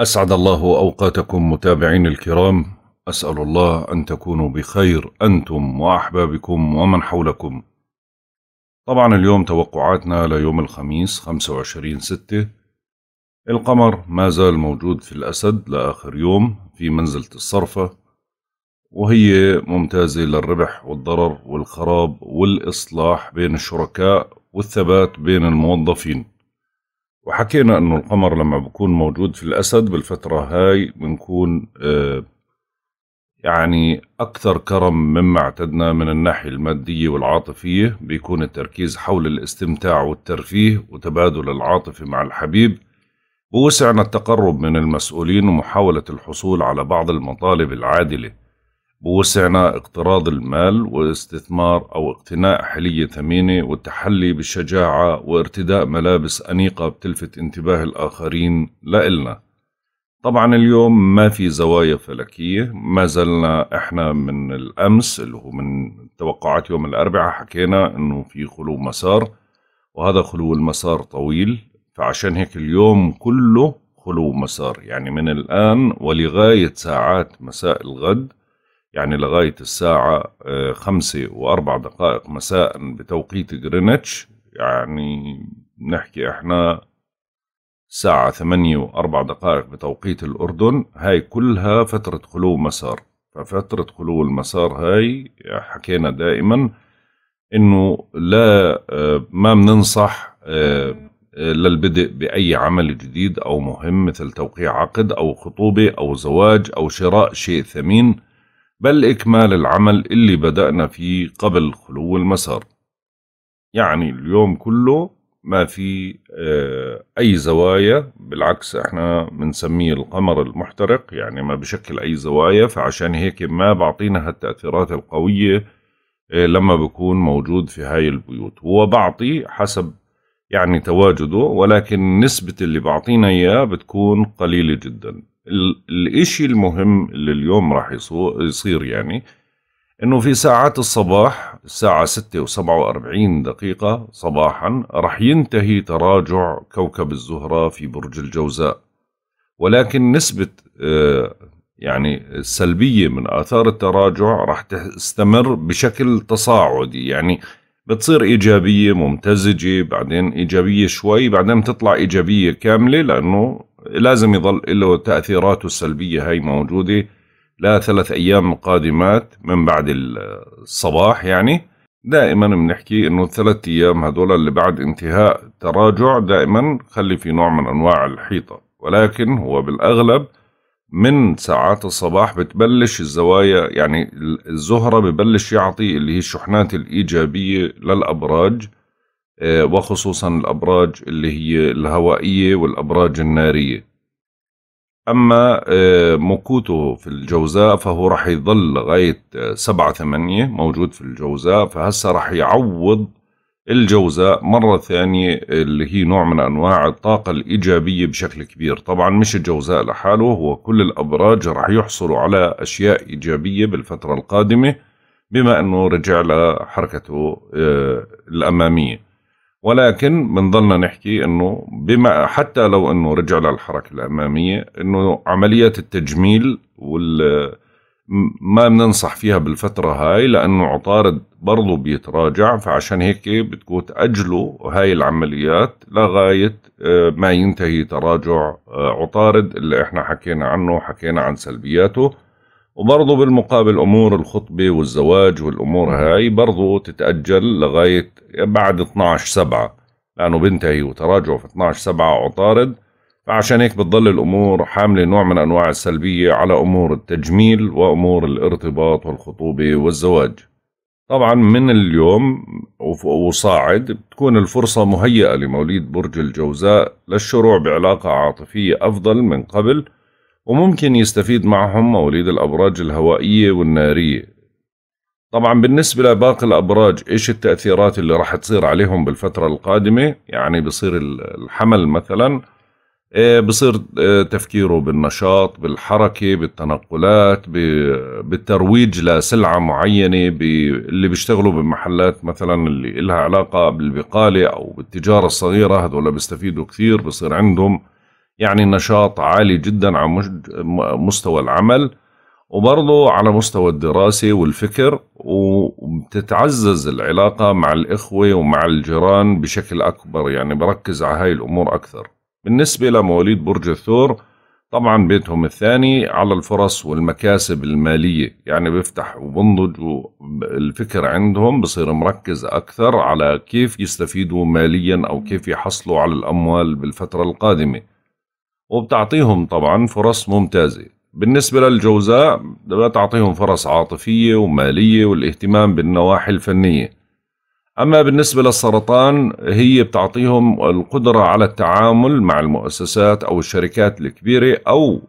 أسعد الله أوقاتكم متابعين الكرام أسأل الله أن تكونوا بخير أنتم وأحبابكم ومن حولكم طبعا اليوم توقعاتنا ليوم الخميس 25 ستة القمر ما زال موجود في الأسد لآخر يوم في منزلة الصرفة وهي ممتازة للربح والضرر والخراب والإصلاح بين الشركاء والثبات بين الموظفين وحكينا انه القمر لما بكون موجود في الاسد بالفتره هاي بنكون آه، يعني اكثر كرم مما اعتدنا من الناحيه الماديه والعاطفيه بيكون التركيز حول الاستمتاع والترفيه وتبادل العاطفه مع الحبيب بوسعنا التقرب من المسؤولين ومحاوله الحصول على بعض المطالب العادله بوسعنا اقتراض المال واستثمار أو اقتناء حلية ثمينة والتحلي بالشجاعة وارتداء ملابس أنيقة بتلفت انتباه الآخرين لإلنا طبعا اليوم ما في زوايا فلكية ما زلنا احنا من الأمس اللي هو من توقعات يوم الأربعاء حكينا انه في خلو مسار وهذا خلو المسار طويل فعشان هيك اليوم كله خلو مسار يعني من الآن ولغاية ساعات مساء الغد يعني لغاية الساعة آه، خمسة وأربع دقائق مساء بتوقيت جرينتش يعني نحكي احنا ساعة ثمانية وأربع دقائق بتوقيت الأردن هاي كلها فترة خلو مسار ففترة خلو المسار هاي حكينا دائما انه لا آه، ما بننصح آه، للبدء بأي عمل جديد أو مهم مثل توقيع عقد أو خطوبة أو زواج أو شراء شيء ثمين بل إكمال العمل اللي بدأنا فيه قبل خلو المسار يعني اليوم كله ما في آه، أي زوايا بالعكس احنا بنسميه القمر المحترق يعني ما بشكل أي زوايا فعشان هيك ما بعطينا هالتأثيرات القوية آه، لما بكون موجود في هاي البيوت هو بعطي حسب يعني تواجده ولكن نسبة اللي بعطينا إياه بتكون قليلة جداً الاشي المهم اللي اليوم راح يصير يعني انه في ساعات الصباح الساعة 6 و47 دقيقة صباحا راح ينتهي تراجع كوكب الزهرة في برج الجوزاء ولكن نسبة آه، يعني السلبية من آثار التراجع راح تستمر بشكل تصاعدي يعني بتصير إيجابية ممتزجة بعدين إيجابية شوي بعدين بتطلع إيجابية كاملة لأنه لازم يظل له تأثيراته السلبية هاي موجودة لا ثلاث أيام قادمات من بعد الصباح يعني دائما بنحكي انه الثلاث ايام هذول اللي بعد انتهاء تراجع دائما خلي في نوع من انواع الحيطه ولكن هو بالاغلب من ساعات الصباح بتبلش الزوايا يعني الزهرة ببلش يعطي اللي هي الشحنات الإيجابية للأبراج آه، وخصوصا الأبراج اللي هي الهوائية والأبراج النارية أما آه، مكوته في الجوزاء فهو رح يظل لغاية آه، سبعة ثمانية موجود في الجوزاء فهسا رح يعوض الجوزاء مرة ثانية اللي هي نوع من أنواع الطاقة الإيجابية بشكل كبير طبعا مش الجوزاء لحاله هو كل الأبراج رح يحصلوا على أشياء إيجابية بالفترة القادمة بما أنه رجع لحركته الأمامية ولكن بنضلنا نحكي انه بما حتى لو انه رجع للحركه الاماميه انه عمليات التجميل وال ما بننصح فيها بالفتره هاي لانه عطارد برضه بيتراجع فعشان هيك بدكم تاجلوا هاي العمليات لغايه آه، ما ينتهي تراجع آه، عطارد اللي احنا حكينا عنه حكينا عن سلبياته وبرضه بالمقابل أمور الخطبة والزواج والأمور هاي برضه تتأجل لغاية بعد 12 سبعة لأنه بينتهي وتراجعه في 12 سبعة عطارد فعشان هيك بتضل الأمور حاملة نوع من أنواع السلبية على أمور التجميل وأمور الارتباط والخطوبة والزواج طبعا من اليوم وصاعد بتكون الفرصة مهيئة لمواليد برج الجوزاء للشروع بعلاقة عاطفية أفضل من قبل وممكن يستفيد معهم مواليد الأبراج الهوائية والنارية طبعا بالنسبة لباقي الأبراج إيش التأثيرات اللي راح تصير عليهم بالفترة القادمة يعني بصير الحمل مثلا آه، بصير آه، تفكيره بالنشاط بالحركة بالتنقلات بالترويج لسلعة معينة اللي بيشتغلوا بمحلات مثلا اللي لها علاقة بالبقالة أو بالتجارة الصغيرة هذول بيستفيدوا كثير بصير عندهم يعني نشاط عالي جدا على مستوى العمل وبرضه على مستوى الدراسة والفكر وبتتعزز العلاقة مع الإخوة ومع الجيران بشكل أكبر يعني بركز على هاي الأمور أكثر بالنسبة لمواليد برج الثور طبعا بيتهم الثاني على الفرص والمكاسب المالية يعني بيفتح وبنضج الفكر عندهم بصير مركز أكثر على كيف يستفيدوا ماليا أو كيف يحصلوا على الأموال بالفترة القادمة وبتعطيهم طبعا فرص ممتازة بالنسبة للجوزاء بتعطيهم فرص عاطفية ومالية والاهتمام بالنواحي الفنية أما بالنسبة للسرطان هي بتعطيهم القدرة على التعامل مع المؤسسات أو الشركات الكبيرة أو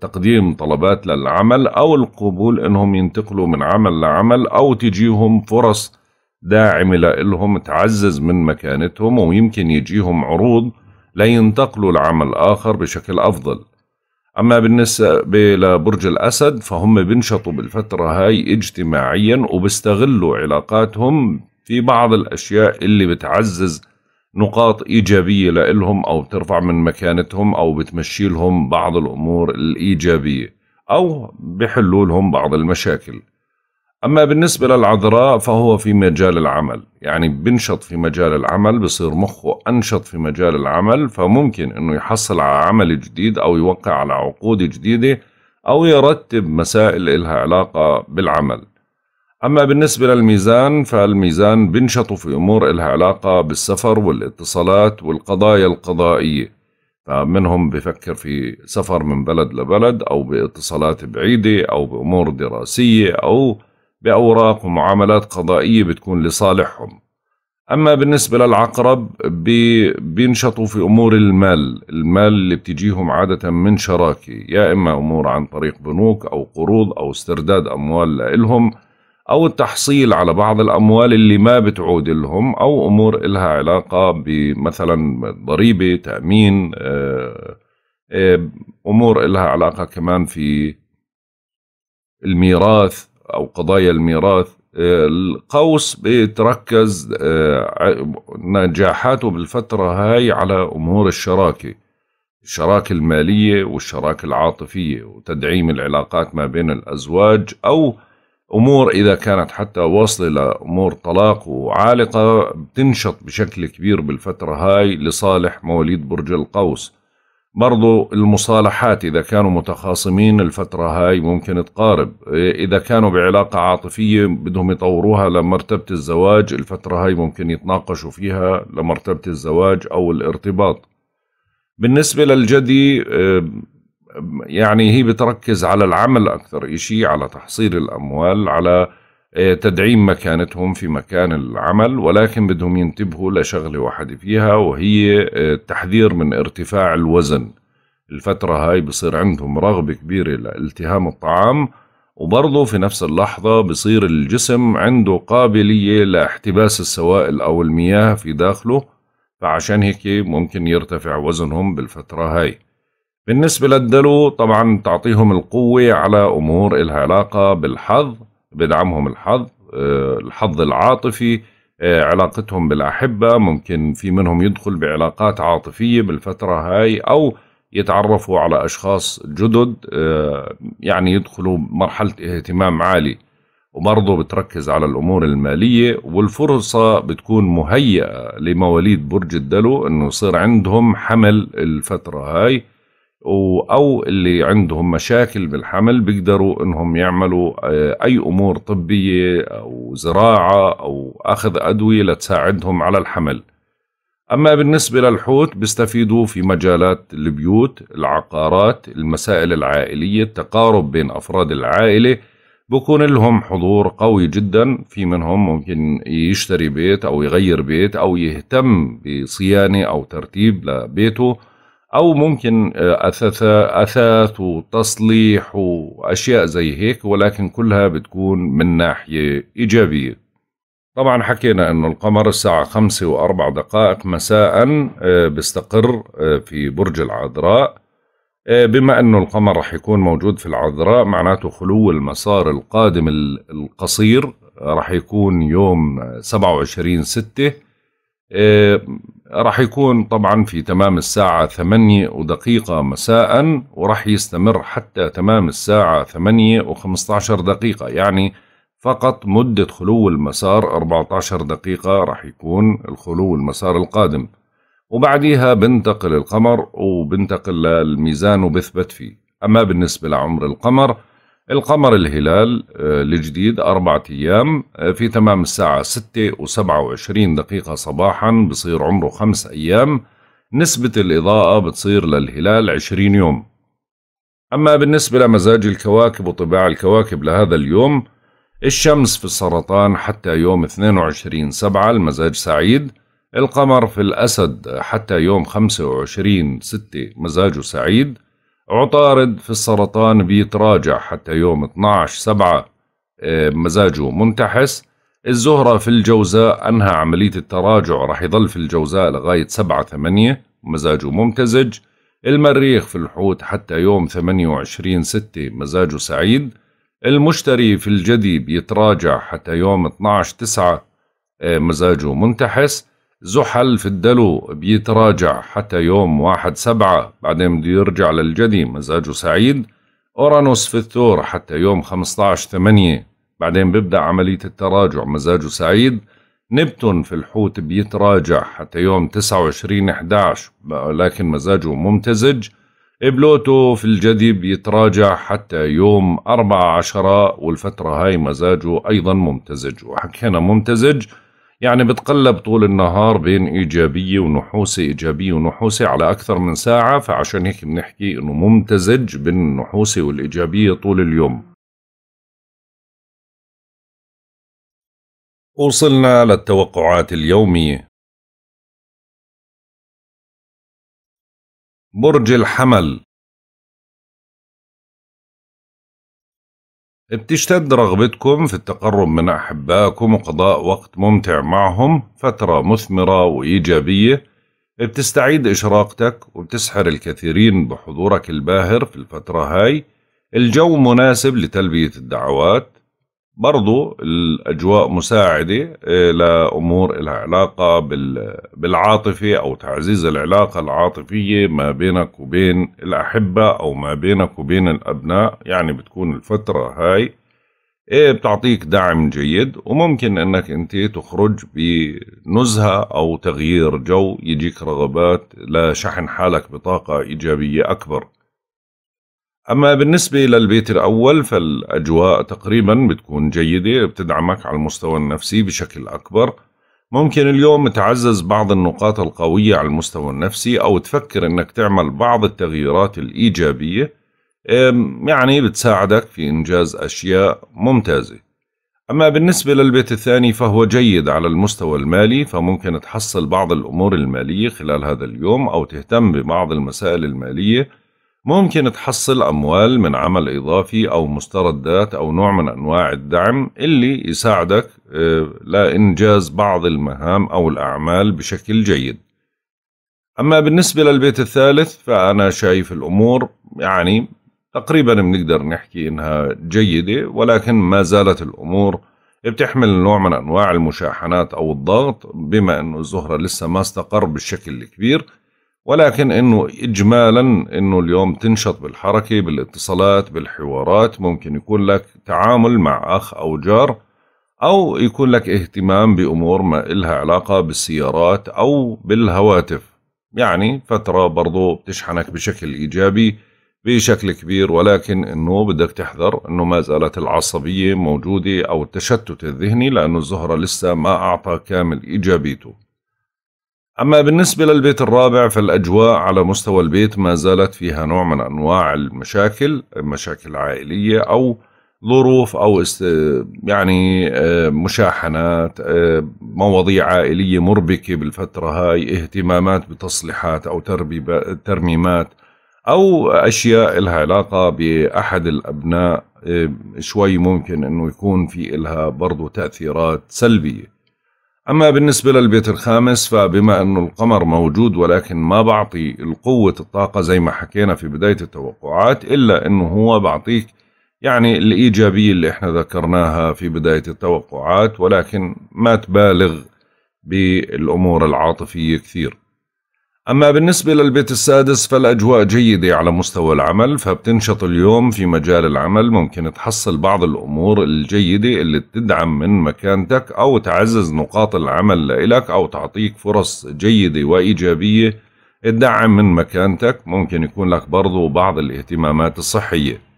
تقديم طلبات للعمل أو القبول أنهم ينتقلوا من عمل لعمل أو تجيهم فرص داعمة لهم تعزز من مكانتهم ويمكن يجيهم عروض لينتقلوا لعمل آخر بشكل أفضل أما بالنسبة لبرج الأسد فهم بينشطوا بالفترة هاي اجتماعيا وبيستغلوا علاقاتهم في بعض الأشياء اللي بتعزز نقاط إيجابية لإلهم أو بترفع من مكانتهم أو بتمشي لهم بعض الأمور الإيجابية أو بحلولهم بعض المشاكل أما بالنسبة للعذراء فهو في مجال العمل يعني بنشط في مجال العمل بصير مخه أنشط في مجال العمل فممكن أنه يحصل على عمل جديد أو يوقع على عقود جديدة أو يرتب مسائل إلها علاقة بالعمل أما بالنسبة للميزان فالميزان بنشط في أمور إلها علاقة بالسفر والاتصالات والقضايا القضائية فمنهم بفكر في سفر من بلد لبلد أو باتصالات بعيدة أو بأمور دراسية أو بأوراق ومعاملات قضائية بتكون لصالحهم أما بالنسبة للعقرب بي بينشطوا في أمور المال المال اللي بتجيهم عادة من شراكة يا إما أمور عن طريق بنوك أو قروض أو استرداد أموال لهم أو التحصيل على بعض الأموال اللي ما بتعود لهم أو أمور إلها علاقة بمثلا ضريبة تأمين آه، آه، أمور إلها علاقة كمان في الميراث أو قضايا الميراث آه، القوس بيتركز آه، نجاحاته بالفترة هاي على أمور الشراكة الشراكة المالية والشراكة العاطفية وتدعيم العلاقات ما بين الأزواج أو أمور إذا كانت حتى واصلة لأمور طلاق وعالقة بتنشط بشكل كبير بالفترة هاي لصالح مواليد برج القوس برضو المصالحات إذا كانوا متخاصمين الفترة هاي ممكن تقارب إذا كانوا بعلاقة عاطفية بدهم يطوروها لمرتبة الزواج الفترة هاي ممكن يتناقشوا فيها لمرتبة الزواج أو الارتباط بالنسبة للجدي آه، يعني هي بتركز على العمل أكثر إشي على تحصيل الأموال على إيه، تدعيم مكانتهم في مكان العمل ولكن بدهم ينتبهوا لشغلة واحدة فيها وهي إيه، التحذير من ارتفاع الوزن الفترة هاي بصير عندهم رغبة كبيرة لالتهام الطعام وبرضه في نفس اللحظة بصير الجسم عنده قابلية لاحتباس السوائل أو المياه في داخله فعشان هيك ممكن يرتفع وزنهم بالفترة هاي بالنسبة للدلو طبعا تعطيهم القوة على أمور إلها علاقة بالحظ بدعمهم الحظ آه، الحظ العاطفي آه، علاقتهم بالأحبة ممكن في منهم يدخل بعلاقات عاطفية بالفترة هاي أو يتعرفوا على أشخاص جدد آه، يعني يدخلوا مرحلة اهتمام عالي وبرضه بتركز على الأمور المالية والفرصة بتكون مهيئة لمواليد برج الدلو أنه يصير عندهم حمل الفترة هاي او اللي عندهم مشاكل بالحمل بيقدروا انهم يعملوا آه، اي امور طبيه او زراعه او اخذ ادويه لتساعدهم على الحمل. اما بالنسبه للحوت بيستفيدوا في مجالات البيوت، العقارات، المسائل العائليه، التقارب بين افراد العائله، بكون لهم حضور قوي جدا في منهم ممكن يشتري بيت او يغير بيت او يهتم بصيانه او ترتيب لبيته او ممكن آه، اثاث اثاث وتصليح واشياء زي هيك ولكن كلها بتكون من ناحيه ايجابيه طبعا حكينا انه القمر الساعة خمسة واربع دقائق مساء آه، بيستقر آه، في برج العذراء بما انه القمر رح يكون موجود في العذراء معناته خلو المسار القادم القصير رح يكون يوم سبعة وعشرين ستة راح يكون طبعا في تمام الساعة ثمانية ودقيقة مساء وراح يستمر حتى تمام الساعة ثمانية وخمسة عشر دقيقة يعني فقط مدة خلو المسار 14 دقيقة راح يكون الخلو المسار القادم وبعديها بنتقل القمر وبنتقل للميزان وبثبت فيه أما بالنسبة لعمر القمر القمر الهلال الجديد آه، أربعة أيام آه، في تمام الساعة ستة وسبعة وعشرين دقيقة صباحا بصير عمره خمس أيام نسبة الإضاءة بتصير للهلال عشرين يوم أما بالنسبة لمزاج الكواكب وطباع الكواكب لهذا اليوم الشمس في السرطان حتى يوم 22 سبعة المزاج سعيد القمر في الأسد حتى يوم 25 ستة مزاجه سعيد عطارد في السرطان بيتراجع حتى يوم 12 سبعة آه، مزاجه منتحس الزهرة في الجوزاء أنهى عملية التراجع رح يظل في الجوزاء لغاية سبعة ثمانية مزاجه ممتزج المريخ في الحوت حتى يوم 28 ستة مزاجه سعيد المشتري في الجدي بيتراجع حتى يوم 12 تسعة آه، مزاجه منتحس زحل في الدلو بيتراجع حتى يوم واحد سبعة بعدين بده يرجع للجدي مزاجه سعيد أورانوس في الثور حتى يوم عشر ثمانية بعدين ببدأ عملية التراجع مزاجه سعيد نبتون في الحوت بيتراجع حتى يوم تسعة وعشرين احداش لكن مزاجه ممتزج بلوتو في الجدي بيتراجع حتى يوم أربعة عشرة والفترة هاي مزاجه أيضا ممتزج وحكينا ممتزج يعني بتقلب طول النهار بين إيجابية ونحوسة إيجابية ونحوسة على أكثر من ساعة فعشان هيك بنحكي إنه ممتزج بين النحوسة والإيجابية طول اليوم وصلنا للتوقعات اليومية برج الحمل بتشتد رغبتكم في التقرب من أحبائكم وقضاء وقت ممتع معهم فترة مثمرة وإيجابية بتستعيد إشراقتك وبتسحر الكثيرين بحضورك الباهر في الفترة هاي الجو مناسب لتلبية الدعوات برضو الأجواء مساعدة آه، لأمور لها علاقة بالعاطفة أو تعزيز العلاقة العاطفية ما بينك وبين الأحبة أو ما بينك وبين الأبناء يعني بتكون الفترة هاي آه، بتعطيك دعم جيد وممكن أنك أنت تخرج بنزهة أو تغيير جو يجيك رغبات لشحن حالك بطاقة إيجابية أكبر أما بالنسبة للبيت الأول فالأجواء تقريبا بتكون جيدة بتدعمك على المستوى النفسي بشكل أكبر ممكن اليوم تعزز بعض النقاط القوية على المستوى النفسي أو تفكر أنك تعمل بعض التغييرات الإيجابية يعني بتساعدك في إنجاز أشياء ممتازة أما بالنسبة للبيت الثاني فهو جيد على المستوى المالي فممكن تحصل بعض الأمور المالية خلال هذا اليوم أو تهتم ببعض المسائل المالية ممكن تحصل أموال من عمل إضافي أو مستردات أو نوع من أنواع الدعم اللي يساعدك آه، لإنجاز بعض المهام أو الأعمال بشكل جيد أما بالنسبة للبيت الثالث فأنا شايف الأمور يعني تقريبا بنقدر نحكي إنها جيدة ولكن ما زالت الأمور بتحمل نوع من أنواع المشاحنات أو الضغط بما أنه الزهرة لسه ما استقر بالشكل الكبير ولكن انه اجمالا انه اليوم تنشط بالحركه بالاتصالات بالحوارات ممكن يكون لك تعامل مع اخ او جار او يكون لك اهتمام بامور ما إلها علاقه بالسيارات او بالهواتف يعني فتره برضو بتشحنك بشكل ايجابي بشكل كبير ولكن انه بدك تحذر انه ما زالت العصبيه موجوده او التشتت الذهني لانه الزهره لسه ما اعطى كامل ايجابيته أما بالنسبة للبيت الرابع فالأجواء على مستوى البيت ما زالت فيها نوع من أنواع المشاكل مشاكل عائلية أو ظروف أو است... يعني آه، مشاحنات آه، مواضيع عائلية مربكة بالفترة هاي اهتمامات بتصليحات أو تربي... ترميمات أو أشياء لها علاقة بأحد الأبناء آه، شوي ممكن أنه يكون في إلها برضو تأثيرات سلبية أما بالنسبة للبيت الخامس فبما أنه القمر موجود ولكن ما بعطي القوة الطاقة زي ما حكينا في بداية التوقعات إلا أنه هو بعطيك يعني الإيجابية اللي إحنا ذكرناها في بداية التوقعات ولكن ما تبالغ بالأمور العاطفية كثير أما بالنسبة للبيت السادس فالأجواء جيدة على مستوى العمل فبتنشط اليوم في مجال العمل ممكن تحصل بعض الأمور الجيدة اللي تدعم من مكانتك أو تعزز نقاط العمل لإلك أو تعطيك فرص جيدة وإيجابية تدعم من مكانتك ممكن يكون لك برضو بعض الاهتمامات الصحية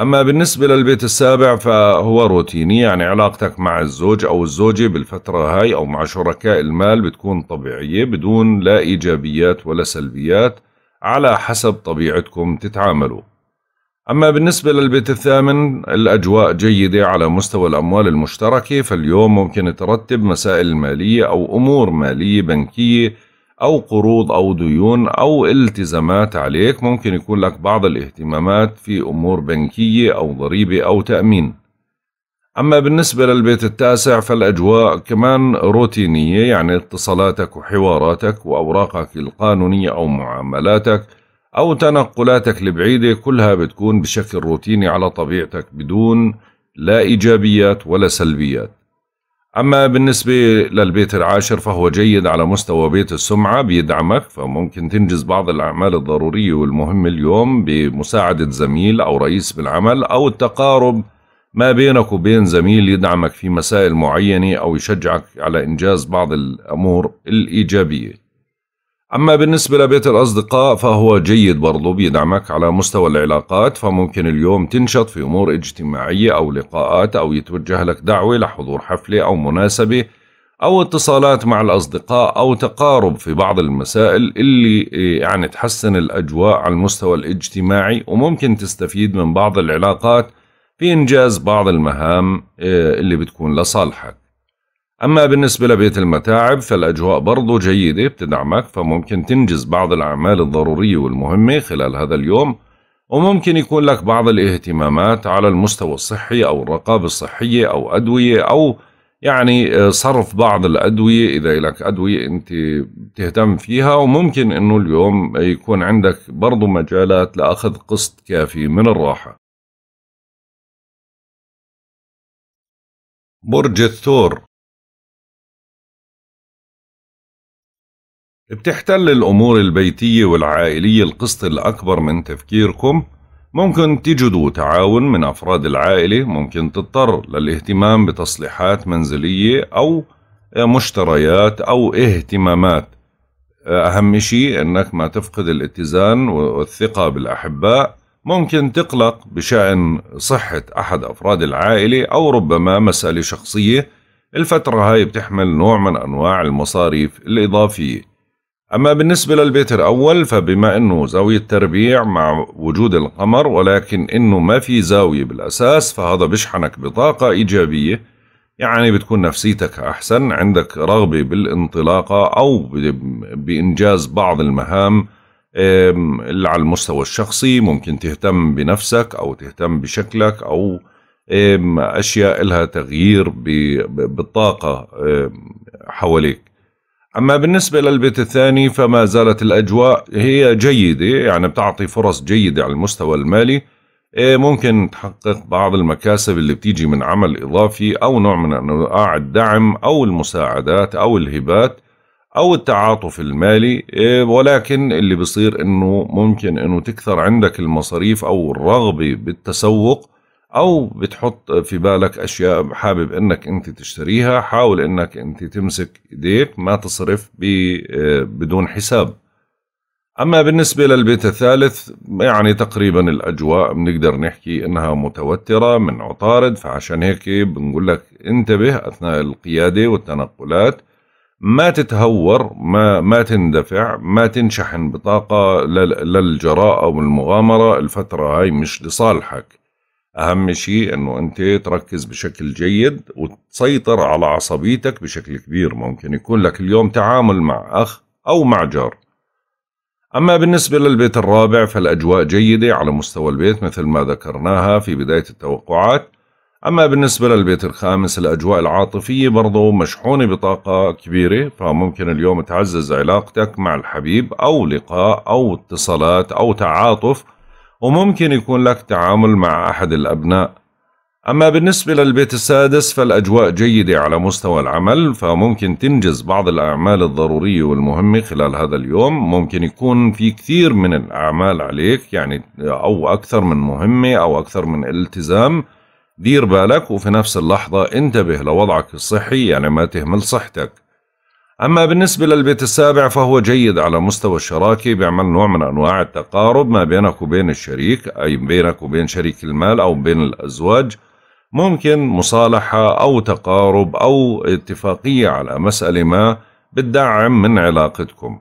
أما بالنسبة للبيت السابع فهو روتيني يعني علاقتك مع الزوج أو الزوجة بالفترة هاي أو مع شركاء المال بتكون طبيعية بدون لا إيجابيات ولا سلبيات على حسب طبيعتكم تتعاملوا أما بالنسبة للبيت الثامن الأجواء جيدة على مستوى الأموال المشتركة فاليوم ممكن ترتب مسائل مالية أو أمور مالية بنكية أو قروض أو ديون أو التزامات عليك ممكن يكون لك بعض الاهتمامات في أمور بنكية أو ضريبة أو تأمين أما بالنسبة للبيت التاسع فالأجواء كمان روتينية يعني اتصالاتك وحواراتك وأوراقك القانونية أو معاملاتك أو تنقلاتك البعيدة كلها بتكون بشكل روتيني على طبيعتك بدون لا إيجابيات ولا سلبيات أما بالنسبة للبيت العاشر فهو جيد على مستوى بيت السمعة بيدعمك فممكن تنجز بعض الأعمال الضرورية والمهمة اليوم بمساعدة زميل أو رئيس بالعمل أو التقارب ما بينك وبين زميل يدعمك في مسائل معينة أو يشجعك على إنجاز بعض الأمور الإيجابية أما بالنسبة لبيت الأصدقاء فهو جيد برضو بيدعمك على مستوى العلاقات فممكن اليوم تنشط في أمور اجتماعية أو لقاءات أو يتوجه لك دعوة لحضور حفلة أو مناسبة أو اتصالات مع الأصدقاء أو تقارب في بعض المسائل اللي إيه، يعني تحسن الأجواء على المستوى الاجتماعي وممكن تستفيد من بعض العلاقات في إنجاز بعض المهام إيه، اللي بتكون لصالحك أما بالنسبة لبيت المتاعب فالأجواء برضو جيدة بتدعمك فممكن تنجز بعض الأعمال الضرورية والمهمة خلال هذا اليوم وممكن يكون لك بعض الاهتمامات على المستوى الصحي أو الرقابة الصحية أو أدوية أو يعني آه، صرف بعض الأدوية إذا لك أدوية أنت بتهتم فيها وممكن أنه اليوم يكون عندك برضو مجالات لأخذ قسط كافي من الراحة برج الثور بتحتل الأمور البيتية والعائلية القسط الأكبر من تفكيركم ممكن تجدوا تعاون من أفراد العائلة ممكن تضطر للاهتمام بتصليحات منزلية أو مشتريات أو اهتمامات أهم شيء أنك ما تفقد الاتزان والثقة بالأحباء ممكن تقلق بشأن صحة أحد أفراد العائلة أو ربما مسألة شخصية الفترة هاي بتحمل نوع من أنواع المصاريف الإضافية أما بالنسبة للبيت الأول فبما أنه زاوية تربيع مع وجود القمر ولكن أنه ما في زاوية بالأساس فهذا بشحنك بطاقة إيجابية يعني بتكون نفسيتك أحسن عندك رغبة بالانطلاقة أو بإنجاز بعض المهام اللي على المستوى الشخصي ممكن تهتم بنفسك أو تهتم بشكلك أو أشياء لها تغيير بالطاقة حواليك أما بالنسبة للبيت الثاني فما زالت الأجواء هي جيدة يعني بتعطي فرص جيدة على المستوى المالي إيه، ممكن تحقق بعض المكاسب اللي بتيجي من عمل إضافي أو نوع من أنواع الدعم أو المساعدات أو الهبات أو التعاطف المالي إيه، ولكن اللي بصير أنه ممكن أنه تكثر عندك المصاريف أو الرغبة بالتسوق او بتحط في بالك اشياء حابب انك انت تشتريها حاول انك انت تمسك ايديك ما تصرف آه، بدون حساب اما بالنسبه للبيت الثالث يعني تقريبا الاجواء بنقدر نحكي انها متوتره من عطارد فعشان هيك بنقول لك انتبه اثناء القياده والتنقلات ما تتهور ما ما تندفع ما تنشحن بطاقه للجراءه او المغامره الفتره هاي مش لصالحك أهم شيء أنه أنت تركز بشكل جيد وتسيطر على عصبيتك بشكل كبير ممكن يكون لك اليوم تعامل مع أخ أو مع جار أما بالنسبة للبيت الرابع فالأجواء جيدة على مستوى البيت مثل ما ذكرناها في بداية التوقعات أما بالنسبة للبيت الخامس الأجواء العاطفية برضو مشحونة بطاقة كبيرة فممكن اليوم تعزز علاقتك مع الحبيب أو لقاء أو اتصالات أو تعاطف وممكن يكون لك تعامل مع أحد الأبناء أما بالنسبة للبيت السادس فالأجواء جيدة على مستوى العمل فممكن تنجز بعض الأعمال الضرورية والمهمة خلال هذا اليوم ممكن يكون في كثير من الأعمال عليك يعني أو أكثر من مهمة أو أكثر من التزام دير بالك وفي نفس اللحظة انتبه لوضعك الصحي يعني ما تهمل صحتك أما بالنسبة للبيت السابع فهو جيد على مستوى الشراكة بيعمل نوع من أنواع التقارب ما بينك وبين الشريك أي بينك وبين شريك المال أو بين الأزواج ممكن مصالحة أو تقارب أو اتفاقية على مسألة ما بتدعم من علاقتكم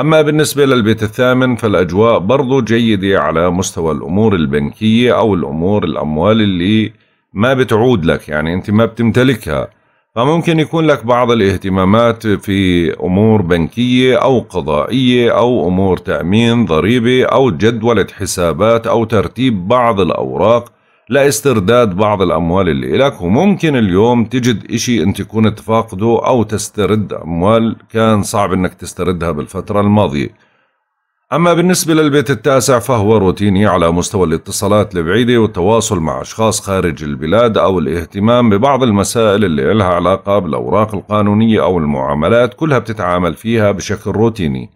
أما بالنسبة للبيت الثامن فالأجواء برضو جيدة على مستوى الأمور البنكية أو الأمور الأموال اللي ما بتعود لك يعني أنت ما بتمتلكها فممكن يكون لك بعض الاهتمامات في أمور بنكية أو قضائية أو أمور تأمين ضريبة أو جدولة حسابات أو ترتيب بعض الأوراق لاسترداد بعض الأموال اللي إلك وممكن اليوم تجد إشي أنت كنت فاقده أو تسترد أموال كان صعب أنك تستردها بالفترة الماضية أما بالنسبة للبيت التاسع فهو روتيني على مستوى الاتصالات البعيدة والتواصل مع أشخاص خارج البلاد أو الاهتمام ببعض المسائل اللي إلها علاقة بالأوراق القانونية أو المعاملات كلها بتتعامل فيها بشكل روتيني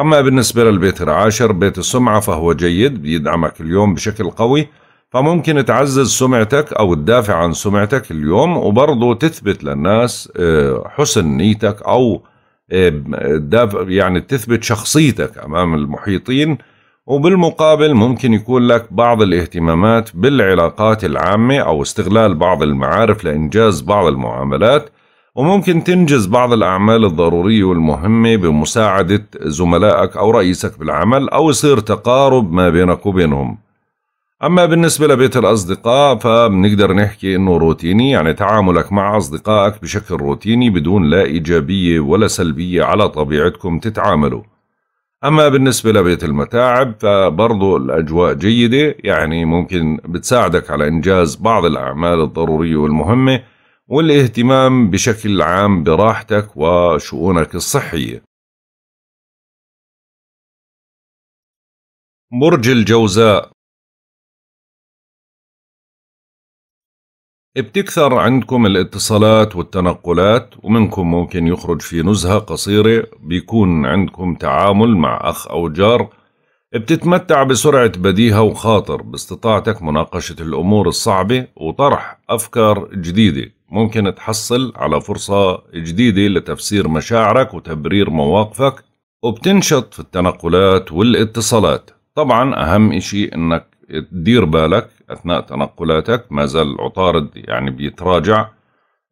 أما بالنسبة للبيت العاشر بيت السمعة فهو جيد بيدعمك اليوم بشكل قوي فممكن تعزز سمعتك أو تدافع عن سمعتك اليوم وبرضه تثبت للناس آه، حسن نيتك أو إيه، دافع يعني تثبت شخصيتك امام المحيطين وبالمقابل ممكن يكون لك بعض الاهتمامات بالعلاقات العامة أو استغلال بعض المعارف لإنجاز بعض المعاملات وممكن تنجز بعض الأعمال الضرورية والمهمة بمساعدة زملائك أو رئيسك بالعمل أو يصير تقارب ما بينك وبينهم أما بالنسبة لبيت الأصدقاء فبنقدر نحكي إنه روتيني يعني تعاملك مع أصدقائك بشكل روتيني بدون لا إيجابية ولا سلبية على طبيعتكم تتعاملوا أما بالنسبة لبيت المتاعب فبرضو الأجواء جيدة يعني ممكن بتساعدك على إنجاز بعض الأعمال الضرورية والمهمة والاهتمام بشكل عام براحتك وشؤونك الصحية برج الجوزاء بتكثر عندكم الاتصالات والتنقلات ومنكم ممكن يخرج في نزهة قصيرة بيكون عندكم تعامل مع أخ أو جار بتتمتع بسرعة بديهة وخاطر باستطاعتك مناقشة الأمور الصعبة وطرح أفكار جديدة ممكن تحصل على فرصة جديدة لتفسير مشاعرك وتبرير مواقفك وبتنشط في التنقلات والاتصالات طبعا أهم إشي أنك دير بالك أثناء تنقلاتك ما زال العطارد يعني بيتراجع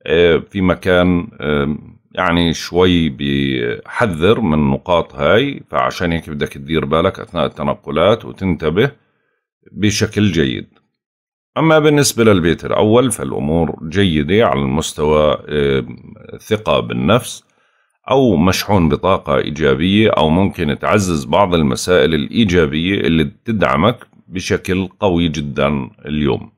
آه، في مكان يعني شوي بحذر من النقاط هاي فعشان هيك بدك تدير بالك أثناء التنقلات وتنتبه بشكل جيد أما بالنسبة للبيت الأول فالأمور جيدة على المستوى ثقة بالنفس أو مشحون بطاقة إيجابية أو ممكن تعزز بعض المسائل الإيجابية اللي تدعمك بشكل قوي جدا اليوم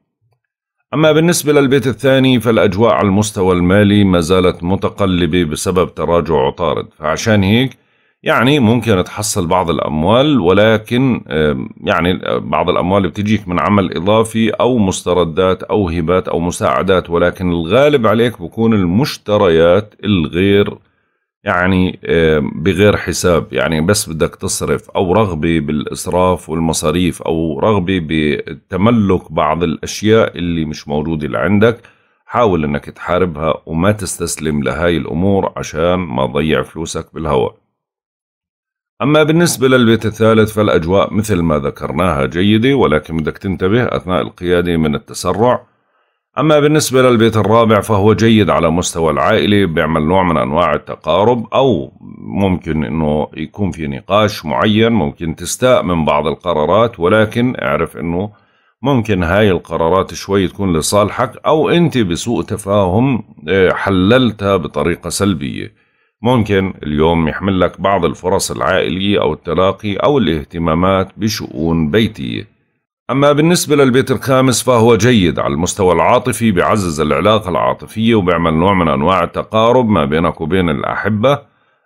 أما بالنسبة للبيت الثاني فالأجواء على المستوى المالي ما زالت متقلبة بسبب تراجع عطارد فعشان هيك يعني ممكن تحصل بعض الأموال ولكن يعني بعض الأموال بتجيك من عمل إضافي أو مستردات أو هبات أو مساعدات ولكن الغالب عليك بكون المشتريات الغير يعني بغير حساب يعني بس بدك تصرف أو رغبة بالإسراف والمصاريف أو رغبة بتملك بعض الأشياء اللي مش موجودة اللي عندك حاول أنك تحاربها وما تستسلم لهاي الأمور عشان ما تضيع فلوسك بالهواء أما بالنسبة للبيت الثالث فالأجواء مثل ما ذكرناها جيدة ولكن بدك تنتبه أثناء القيادة من التسرع أما بالنسبة للبيت الرابع فهو جيد على مستوى العائلة بيعمل نوع من أنواع التقارب أو ممكن أنه يكون في نقاش معين ممكن تستاء من بعض القرارات ولكن اعرف أنه ممكن هاي القرارات شوي تكون لصالحك أو أنت بسوء تفاهم آه، حللتها بطريقة سلبية ممكن اليوم يحمل لك بعض الفرص العائلية أو التلاقي أو الاهتمامات بشؤون بيتية أما بالنسبة للبيت الخامس فهو جيد على المستوى العاطفي بيعزز العلاقة العاطفية وبيعمل نوع من أنواع التقارب ما بينك وبين الأحبة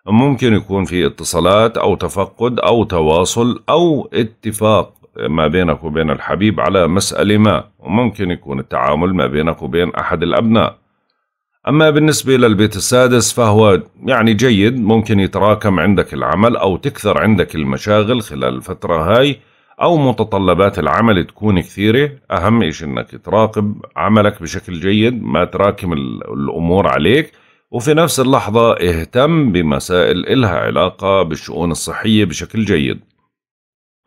ممكن يكون في اتصالات أو تفقد أو تواصل أو اتفاق ما بينك وبين الحبيب على مسألة ما وممكن يكون التعامل ما بينك وبين أحد الأبناء أما بالنسبة للبيت السادس فهو يعني جيد ممكن يتراكم عندك العمل أو تكثر عندك المشاغل خلال الفترة هاي أو متطلبات العمل تكون كثيرة أهم شيء إنك تراقب عملك بشكل جيد ما تراكم الأمور عليك وفي نفس اللحظة اهتم بمسائل إلها علاقة بالشؤون الصحية بشكل جيد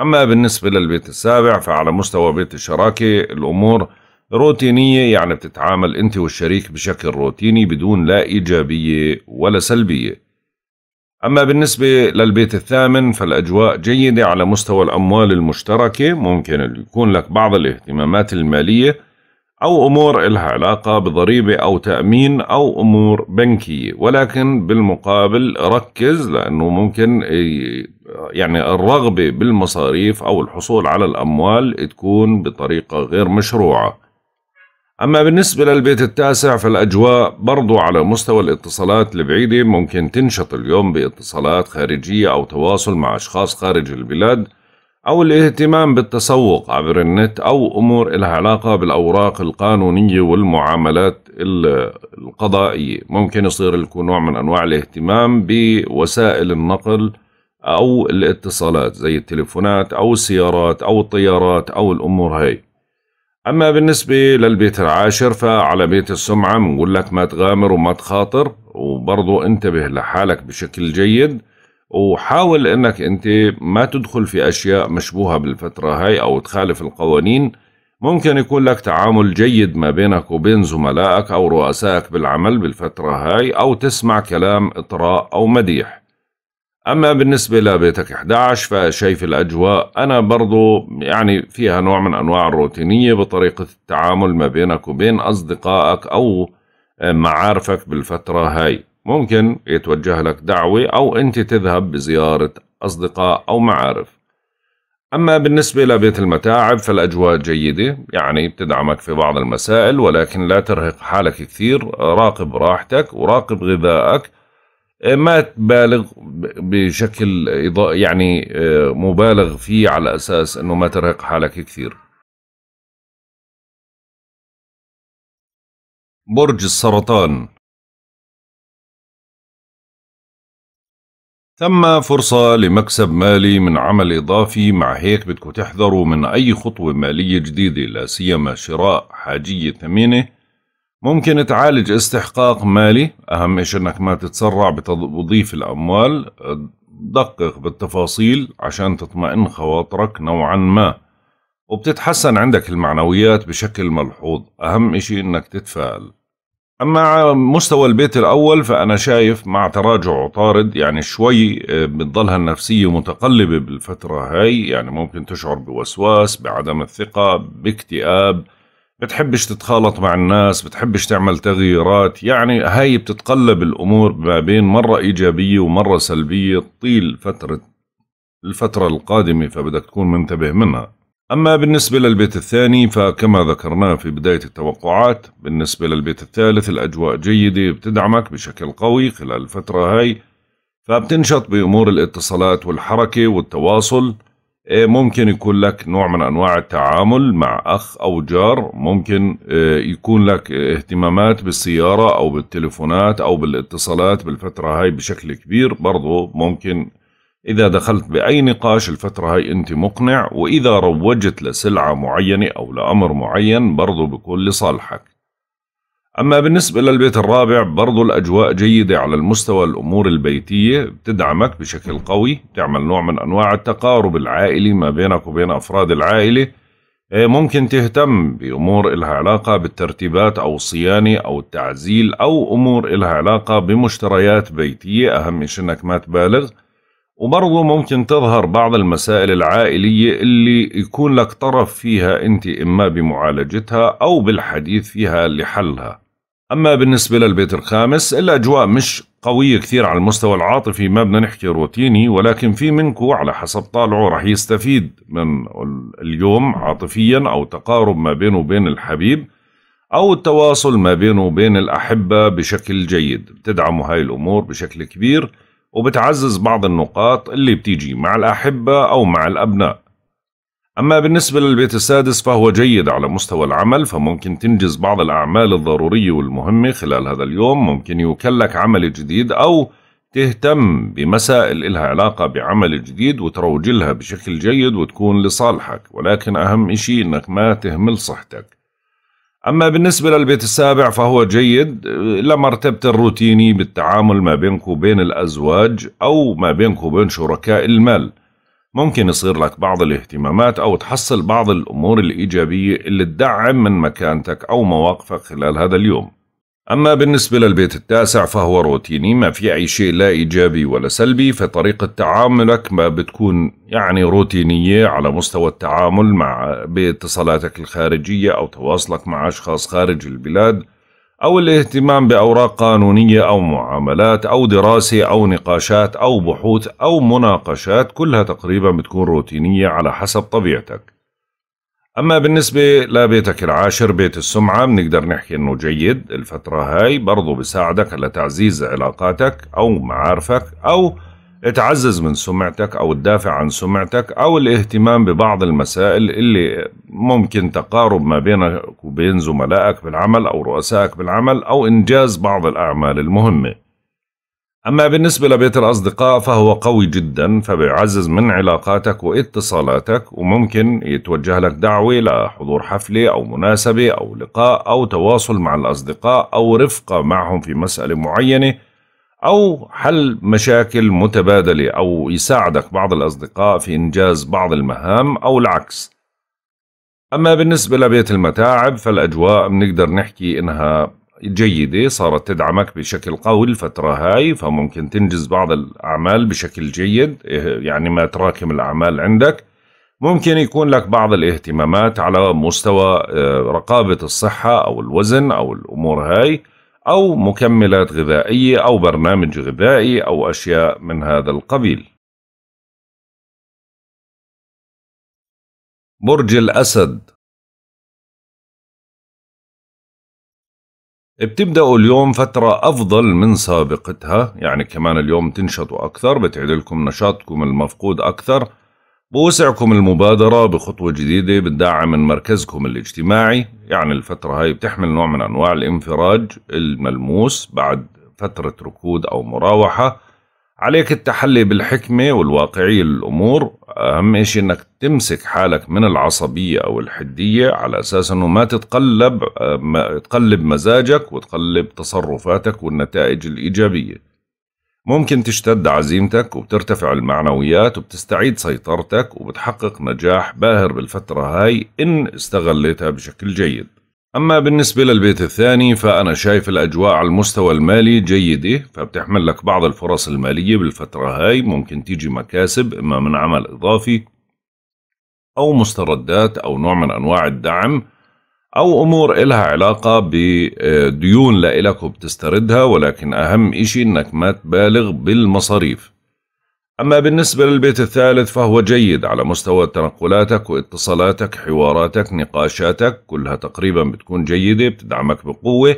أما بالنسبة للبيت السابع فعلى مستوى بيت الشراكة الأمور روتينية يعني بتتعامل أنت والشريك بشكل روتيني بدون لا إيجابية ولا سلبية أما بالنسبة للبيت الثامن فالأجواء جيدة على مستوى الأموال المشتركة ممكن يكون لك بعض الاهتمامات المالية أو أمور إلها علاقة بضريبة أو تأمين أو أمور بنكية ولكن بالمقابل ركز لأنه ممكن يعني الرغبة بالمصاريف أو الحصول على الأموال تكون بطريقة غير مشروعة أما بالنسبة للبيت التاسع فالأجواء برضو على مستوى الاتصالات البعيدة ممكن تنشط اليوم باتصالات خارجية أو تواصل مع أشخاص خارج البلاد أو الاهتمام بالتسوق عبر النت أو أمور إلها علاقة بالأوراق القانونية والمعاملات القضائية ممكن يصير لكم نوع من أنواع الاهتمام بوسائل النقل أو الاتصالات زي التليفونات أو السيارات أو الطيارات أو الأمور هاي أما بالنسبة للبيت العاشر فعلى بيت السمعة بنقول لك ما تغامر وما تخاطر وبرضو انتبه لحالك بشكل جيد وحاول انك انت ما تدخل في اشياء مشبوهة بالفترة هاي او تخالف القوانين ممكن يكون لك تعامل جيد ما بينك وبين زملائك او رؤسائك بالعمل بالفترة هاي او تسمع كلام اطراء او مديح أما بالنسبة لبيتك 11 فشايف الأجواء أنا برضو يعني فيها نوع من أنواع الروتينية بطريقة التعامل ما بينك وبين أصدقائك أو آه، معارفك بالفترة هاي ممكن يتوجه لك دعوة أو أنت تذهب بزيارة أصدقاء أو معارف أما بالنسبة لبيت المتاعب فالأجواء جيدة يعني بتدعمك في بعض المسائل ولكن لا ترهق حالك كثير راقب راحتك وراقب غذائك آه، ما تبالغ بشكل يعني آه، مبالغ فيه على أساس أنه ما ترهق حالك كثير برج السرطان ثم فرصة لمكسب مالي من عمل إضافي مع هيك بدكم تحذروا من أي خطوة مالية جديدة لا سيما شراء حاجية ثمينة ممكن تعالج استحقاق مالي أهم إيش أنك ما تتسرع بتضيف الأموال دقق بالتفاصيل عشان تطمئن خواطرك نوعا ما وبتتحسن عندك المعنويات بشكل ملحوظ أهم إشي إنك تتفائل أما مستوى البيت الأول فأنا شايف مع تراجع عطارد يعني شوي آه، بتضلها النفسية متقلبة بالفترة هاي يعني ممكن تشعر بوسواس بعدم الثقة باكتئاب بتحبش تتخالط مع الناس بتحبش تعمل تغييرات يعني هاي بتتقلب الأمور ما بين مرة إيجابية ومرة سلبية طيل فترة الفترة القادمة فبدك تكون منتبه منها أما بالنسبة للبيت الثاني فكما ذكرناه في بداية التوقعات بالنسبة للبيت الثالث الأجواء جيدة بتدعمك بشكل قوي خلال الفترة هاي فبتنشط بأمور الاتصالات والحركة والتواصل إيه، ممكن يكون لك نوع من انواع التعامل مع اخ او جار ممكن إيه، يكون لك اهتمامات بالسياره او بالتلفونات او بالاتصالات بالفتره هاي بشكل كبير برضو ممكن اذا دخلت باي نقاش الفتره هاي انت مقنع واذا روجت لسلعه معينه او لامر معين برضو بكون لصالحك أما بالنسبة للبيت الرابع برضو الأجواء جيدة على المستوى الأمور البيتية بتدعمك بشكل قوي تعمل نوع من أنواع التقارب العائلي ما بينك وبين أفراد العائلة آه، ممكن تهتم بأمور إلها علاقة بالترتيبات أو الصيانة أو التعزيل أو أمور إلها علاقة بمشتريات بيتية أهم شيء إنك ما تبالغ وبرضه ممكن تظهر بعض المسائل العائلية اللي يكون لك طرف فيها أنت إما بمعالجتها أو بالحديث فيها لحلها أما بالنسبة للبيت الخامس الأجواء مش قوية كثير على المستوى العاطفي ما بدنا نحكي روتيني ولكن في منكو على حسب طالعه رح يستفيد من اليوم عاطفيا أو تقارب ما بينه وبين الحبيب أو التواصل ما بينه وبين الأحبة بشكل جيد بتدعموا هاي الأمور بشكل كبير وبتعزز بعض النقاط اللي بتيجي مع الأحبة أو مع الأبناء أما بالنسبة للبيت السادس فهو جيد على مستوى العمل فممكن تنجز بعض الأعمال الضرورية والمهمة خلال هذا اليوم ممكن يكلك عمل جديد أو تهتم بمسائل إلها علاقة بعمل جديد وتروجلها بشكل جيد وتكون لصالحك ولكن أهم إشي إنك ما تهمل صحتك أما بالنسبة للبيت السابع فهو جيد لمرتبة الروتيني بالتعامل ما بينك وبين الأزواج أو ما بينك وبين شركاء المال ممكن يصير لك بعض الاهتمامات أو تحصل بعض الأمور الإيجابية اللي تدعم من مكانتك أو مواقفك خلال هذا اليوم أما بالنسبة للبيت التاسع فهو روتيني ما في أي شيء لا إيجابي ولا سلبي فطريقة تعاملك ما بتكون يعني روتينية على مستوى التعامل مع باتصالاتك الخارجية أو تواصلك مع أشخاص خارج البلاد أو الاهتمام بأوراق قانونية أو معاملات أو دراسة أو نقاشات أو بحوث أو مناقشات كلها تقريبا بتكون روتينية على حسب طبيعتك أما بالنسبة لبيتك العاشر بيت السمعة بنقدر نحكي إنه جيد الفترة هاي برضو بساعدك لتعزيز علاقاتك أو معارفك أو تعزز من سمعتك أو تدافع عن سمعتك أو الاهتمام ببعض المسائل اللي ممكن تقارب ما بينك وبين زملائك بالعمل أو رؤسائك بالعمل أو إنجاز بعض الأعمال المهمة أما بالنسبة لبيت الأصدقاء فهو قوي جدا فبيعزز من علاقاتك واتصالاتك وممكن يتوجه لك دعوة لحضور حفلة أو مناسبة أو لقاء أو تواصل مع الأصدقاء أو رفقة معهم في مسألة معينة أو حل مشاكل متبادلة أو يساعدك بعض الأصدقاء في إنجاز بعض المهام أو العكس أما بالنسبة لبيت المتاعب فالأجواء بنقدر نحكي إنها جيدة صارت تدعمك بشكل قوي الفترة هاي فممكن تنجز بعض الأعمال بشكل جيد إيه، يعني ما تراكم الأعمال عندك ممكن يكون لك بعض الاهتمامات على مستوى آه، رقابة الصحة أو الوزن أو الأمور هاي أو مكملات غذائية أو برنامج غذائي أو أشياء من هذا القبيل برج الأسد بتبدأوا اليوم فترة أفضل من سابقتها يعني كمان اليوم تنشطوا أكثر بتعدلكم لكم نشاطكم المفقود أكثر بوسعكم المبادرة بخطوة جديدة بتدعم من مركزكم الاجتماعي يعني الفترة هاي بتحمل نوع من أنواع الانفراج الملموس بعد فترة ركود أو مراوحة عليك التحلي بالحكمة والواقعية للأمور أهم إشي أنك تمسك حالك من العصبية أو الحدية على أساس أنه ما تتقلب آه، ما تقلب مزاجك وتقلب تصرفاتك والنتائج الإيجابية ممكن تشتد عزيمتك وبترتفع المعنويات وبتستعيد سيطرتك وبتحقق نجاح باهر بالفترة هاي إن استغلتها بشكل جيد أما بالنسبة للبيت الثاني فأنا شايف الأجواء على المستوى المالي جيدة فبتحمل لك بعض الفرص المالية بالفترة هاي ممكن تيجي مكاسب إما من عمل إضافي أو مستردات أو نوع من أنواع الدعم أو أمور إلها علاقة بديون لإلك وبتستردها ولكن أهم إشي إنك ما تبالغ بالمصاريف أما بالنسبة للبيت الثالث فهو جيد على مستوى تنقلاتك واتصالاتك حواراتك نقاشاتك كلها تقريبا بتكون جيدة بتدعمك بقوة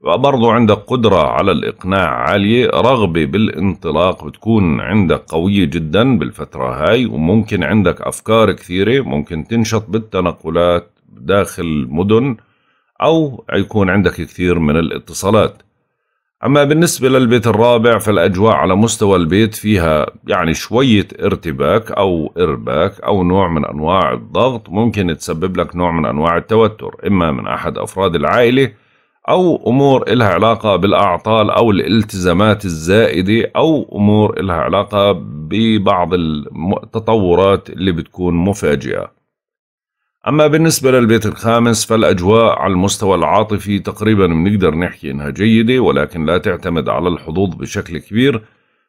وبرضو عندك قدرة على الإقناع عالية رغبة بالانطلاق بتكون عندك قوية جدا بالفترة هاي وممكن عندك أفكار كثيرة ممكن تنشط بالتنقلات داخل مدن أو يكون عندك كثير من الاتصالات أما بالنسبة للبيت الرابع فالأجواء على مستوى البيت فيها يعني شوية ارتباك أو إرباك أو نوع من أنواع الضغط ممكن تسبب لك نوع من أنواع التوتر إما من أحد أفراد العائلة أو أمور إلها علاقة بالأعطال أو الالتزامات الزائدة أو أمور إلها علاقة ببعض التطورات اللي بتكون مفاجئة أما بالنسبة للبيت الخامس فالأجواء على المستوى العاطفي تقريبا بنقدر نحكي إنها جيدة ولكن لا تعتمد على الحظوظ بشكل كبير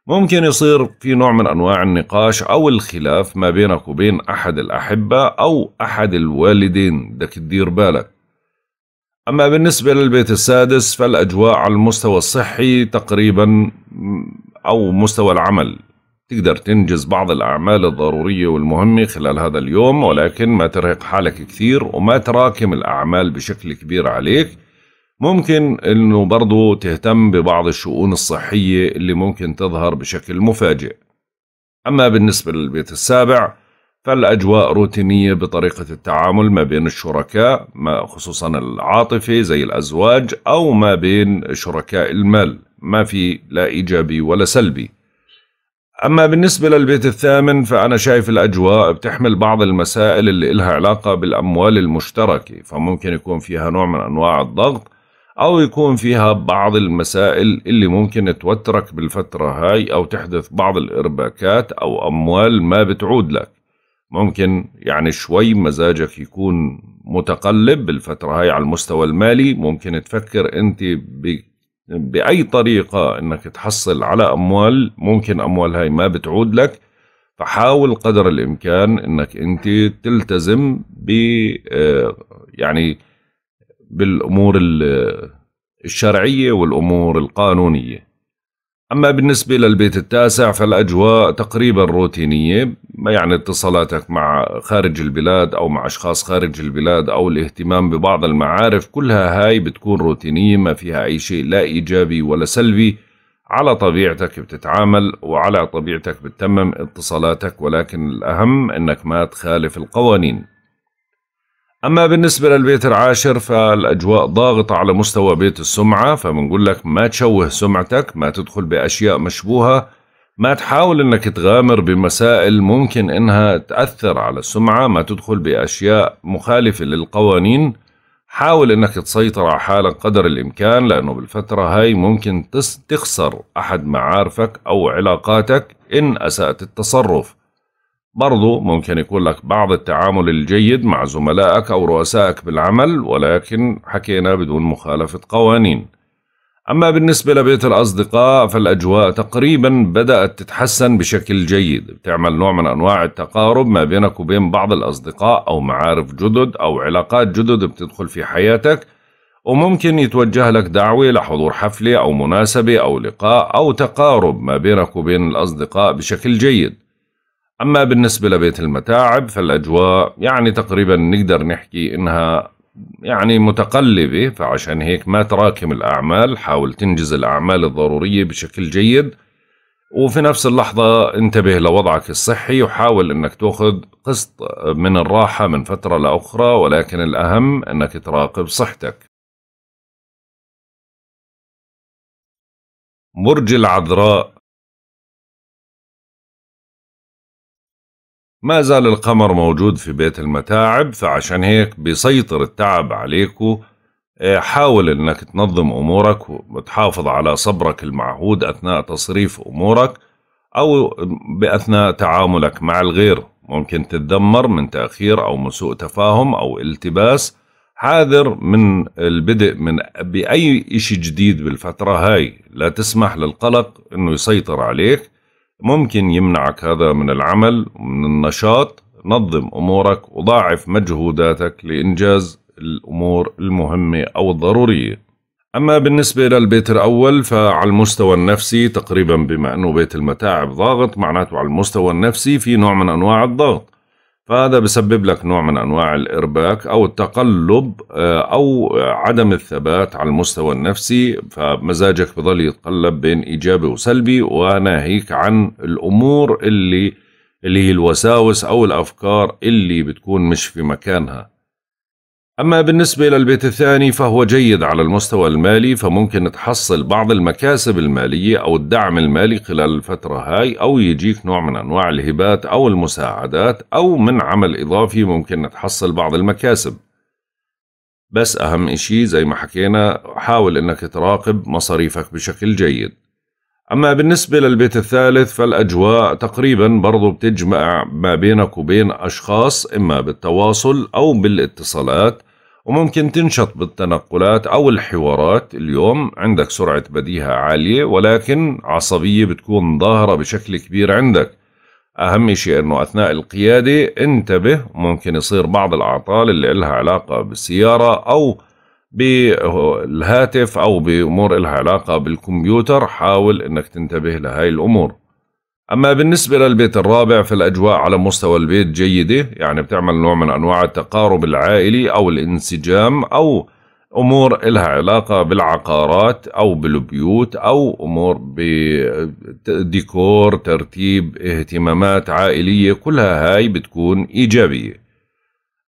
ممكن يصير في نوع من أنواع النقاش أو الخلاف ما بينك وبين أحد الأحبة أو أحد الوالدين بدك تدير بالك أما بالنسبة للبيت السادس فالأجواء على المستوى الصحي تقريبا أو مستوى العمل تقدر تنجز بعض الأعمال الضرورية والمهمة خلال هذا اليوم ولكن ما ترهق حالك كثير وما تراكم الأعمال بشكل كبير عليك ممكن أنه برضو تهتم ببعض الشؤون الصحية اللي ممكن تظهر بشكل مفاجئ أما بالنسبة للبيت السابع فالأجواء روتينية بطريقة التعامل ما بين الشركاء ما خصوصا العاطفة زي الأزواج أو ما بين شركاء المال ما في لا إيجابي ولا سلبي أما بالنسبة للبيت الثامن فأنا شايف الأجواء بتحمل بعض المسائل اللي إلها علاقة بالأموال المشتركة فممكن يكون فيها نوع من أنواع الضغط أو يكون فيها بعض المسائل اللي ممكن توترك بالفترة هاي أو تحدث بعض الإرباكات أو أموال ما بتعود لك ممكن يعني شوي مزاجك يكون متقلب بالفترة هاي على المستوى المالي ممكن تفكر أنت باي طريقه انك تحصل على اموال ممكن اموال هاي ما بتعود لك فحاول قدر الامكان انك انت تلتزم ب آه، يعني بالامور الشرعيه والامور القانونيه أما بالنسبة للبيت التاسع فالأجواء تقريبا روتينية يعني اتصالاتك مع خارج البلاد أو مع أشخاص خارج البلاد أو الاهتمام ببعض المعارف كلها هاي بتكون روتينية ما فيها أي شيء لا إيجابي ولا سلبي على طبيعتك بتتعامل وعلى طبيعتك بتتمم اتصالاتك ولكن الأهم أنك ما تخالف القوانين أما بالنسبة للبيت العاشر فالأجواء ضاغطة على مستوى بيت السمعة فبنقول لك ما تشوه سمعتك ما تدخل بأشياء مشبوهة ما تحاول أنك تغامر بمسائل ممكن أنها تأثر على السمعة ما تدخل بأشياء مخالفة للقوانين حاول أنك تسيطر على حالك قدر الإمكان لأنه بالفترة هاي ممكن تخسر أحد معارفك أو علاقاتك إن أسأت التصرف برضو ممكن يكون لك بعض التعامل الجيد مع زملائك أو رؤسائك بالعمل ولكن حكينا بدون مخالفة قوانين أما بالنسبة لبيت الأصدقاء فالأجواء تقريبا بدأت تتحسن بشكل جيد بتعمل نوع من أنواع التقارب ما بينك وبين بعض الأصدقاء أو معارف جدد أو علاقات جدد بتدخل في حياتك وممكن يتوجه لك دعوة لحضور حفلة أو مناسبة أو لقاء أو تقارب ما بينك وبين الأصدقاء بشكل جيد أما بالنسبة لبيت المتاعب فالأجواء يعني تقريبا نقدر نحكي إنها يعني متقلبة فعشان هيك ما تراكم الأعمال حاول تنجز الأعمال الضرورية بشكل جيد وفي نفس اللحظة انتبه لوضعك الصحي وحاول انك تاخذ قسط من الراحة من فترة لأخرى ولكن الأهم انك تراقب صحتك برج العذراء ما زال القمر موجود في بيت المتاعب فعشان هيك بيسيطر التعب عليكو آه، حاول انك تنظم امورك وتحافظ على صبرك المعهود اثناء تصريف امورك او باثناء تعاملك مع الغير ممكن تتذمر من تاخير او من سوء تفاهم او التباس حاذر من البدء من باي شيء جديد بالفتره هاي لا تسمح للقلق انه يسيطر عليك ممكن يمنعك هذا من العمل ومن النشاط نظم أمورك وضاعف مجهوداتك لإنجاز الأمور المهمة أو الضرورية أما بالنسبة للبيت الأول فعلى المستوى النفسي تقريبا بما أنه بيت المتاعب ضاغط معناته على المستوى النفسي في نوع من أنواع الضغط فهذا بسبب لك نوع من أنواع الإرباك أو التقلب آه، أو عدم الثبات على المستوى النفسي فمزاجك بظل يتقلب بين إيجابي وسلبي وناهيك عن الأمور اللي اللي هي الوساوس أو الأفكار اللي بتكون مش في مكانها أما بالنسبة للبيت الثاني فهو جيد على المستوى المالي فممكن تحصل بعض المكاسب المالية أو الدعم المالي خلال الفترة هاي أو يجيك نوع من أنواع الهبات أو المساعدات أو من عمل إضافي ممكن تحصل بعض المكاسب بس أهم إشي زي ما حكينا حاول أنك تراقب مصاريفك بشكل جيد أما بالنسبة للبيت الثالث فالأجواء تقريبا برضو بتجمع ما بينك وبين أشخاص إما بالتواصل أو بالاتصالات وممكن تنشط بالتنقلات أو الحوارات اليوم عندك سرعة بديهة عالية ولكن عصبية بتكون ظاهرة بشكل كبير عندك أهم شيء أنه أثناء القيادة انتبه ممكن يصير بعض الأعطال اللي لها علاقة بالسيارة أو بالهاتف أو بأمور لها علاقة بالكمبيوتر حاول أنك تنتبه لهاي الأمور أما بالنسبة للبيت الرابع فالأجواء على مستوى البيت جيدة يعني بتعمل نوع من أنواع التقارب العائلي أو الانسجام أو أمور إلها علاقة بالعقارات أو بالبيوت أو أمور بديكور ترتيب اهتمامات عائلية كلها هاي بتكون إيجابية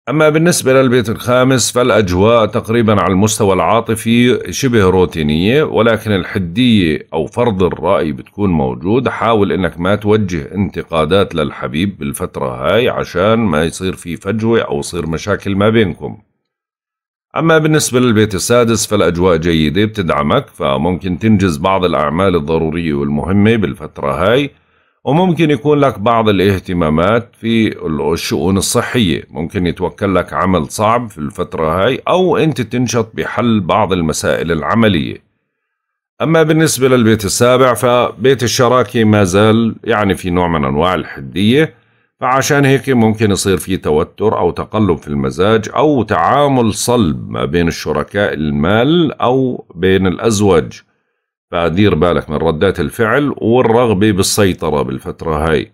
أما بالنسبة للبيت الخامس فالأجواء تقريبا على المستوى العاطفي شبه روتينية ولكن الحدية أو فرض الرأي بتكون موجود حاول أنك ما توجه انتقادات للحبيب بالفترة هاي عشان ما يصير في فجوة أو يصير مشاكل ما بينكم أما بالنسبة للبيت السادس فالأجواء جيدة بتدعمك فممكن تنجز بعض الأعمال الضرورية والمهمة بالفترة هاي وممكن يكون لك بعض الاهتمامات في الشؤون الصحية ممكن يتوكل لك عمل صعب في الفترة هاي أو أنت تنشط بحل بعض المسائل العملية أما بالنسبة للبيت السابع فبيت الشراكة ما زال يعني في نوع من أنواع الحدية فعشان هيك ممكن يصير في توتر أو تقلب في المزاج أو تعامل صلب ما بين الشركاء المال أو بين الأزواج فدير بالك من ردات الفعل والرغبة بالسيطرة بالفترة هاي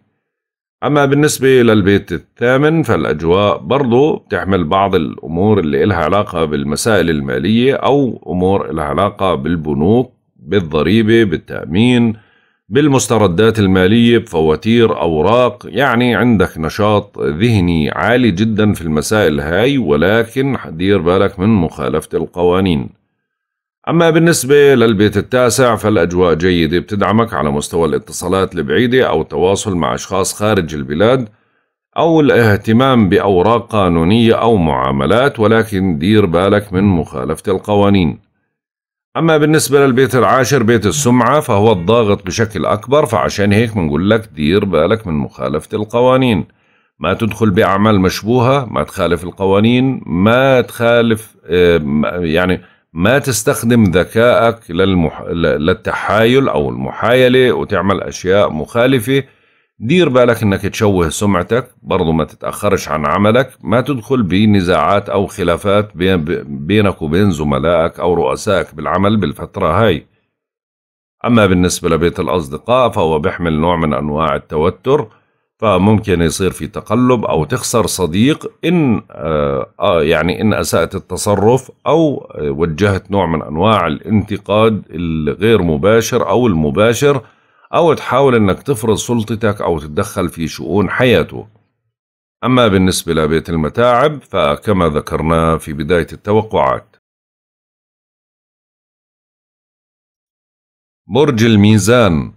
أما بالنسبة للبيت الثامن فالأجواء برضو بتحمل بعض الأمور اللي إلها علاقة بالمسائل المالية أو أمور إلها علاقة بالبنوك بالضريبة بالتأمين بالمستردات المالية بفواتير أوراق يعني عندك نشاط ذهني عالي جدا في المسائل هاي ولكن دير بالك من مخالفة القوانين أما بالنسبة للبيت التاسع فالأجواء جيدة بتدعمك على مستوى الاتصالات البعيدة أو التواصل مع أشخاص خارج البلاد أو الاهتمام بأوراق قانونية أو معاملات ولكن دير بالك من مخالفة القوانين أما بالنسبة للبيت العاشر بيت السمعة فهو الضاغط بشكل أكبر فعشان هيك بنقول لك دير بالك من مخالفة القوانين ما تدخل بأعمال مشبوهة ما تخالف القوانين ما تخالف آه، يعني ما تستخدم ذكائك للمح... للتحايل أو المحايلة وتعمل أشياء مخالفة دير بالك انك تشوه سمعتك برضو ما تتأخرش عن عملك ما تدخل بنزاعات او خلافات بينك وبين زملائك او رؤسائك بالعمل بالفترة هاي اما بالنسبة لبيت الاصدقاء فهو بيحمل نوع من انواع التوتر فممكن يصير في تقلب أو تخسر صديق إن آه، آه، يعني إن اساءت التصرف أو آه، وجهت نوع من أنواع الانتقاد الغير مباشر أو المباشر أو تحاول إنك تفرض سلطتك أو تتدخل في شؤون حياته أما بالنسبة لبيت المتاعب فكما ذكرنا في بداية التوقعات برج الميزان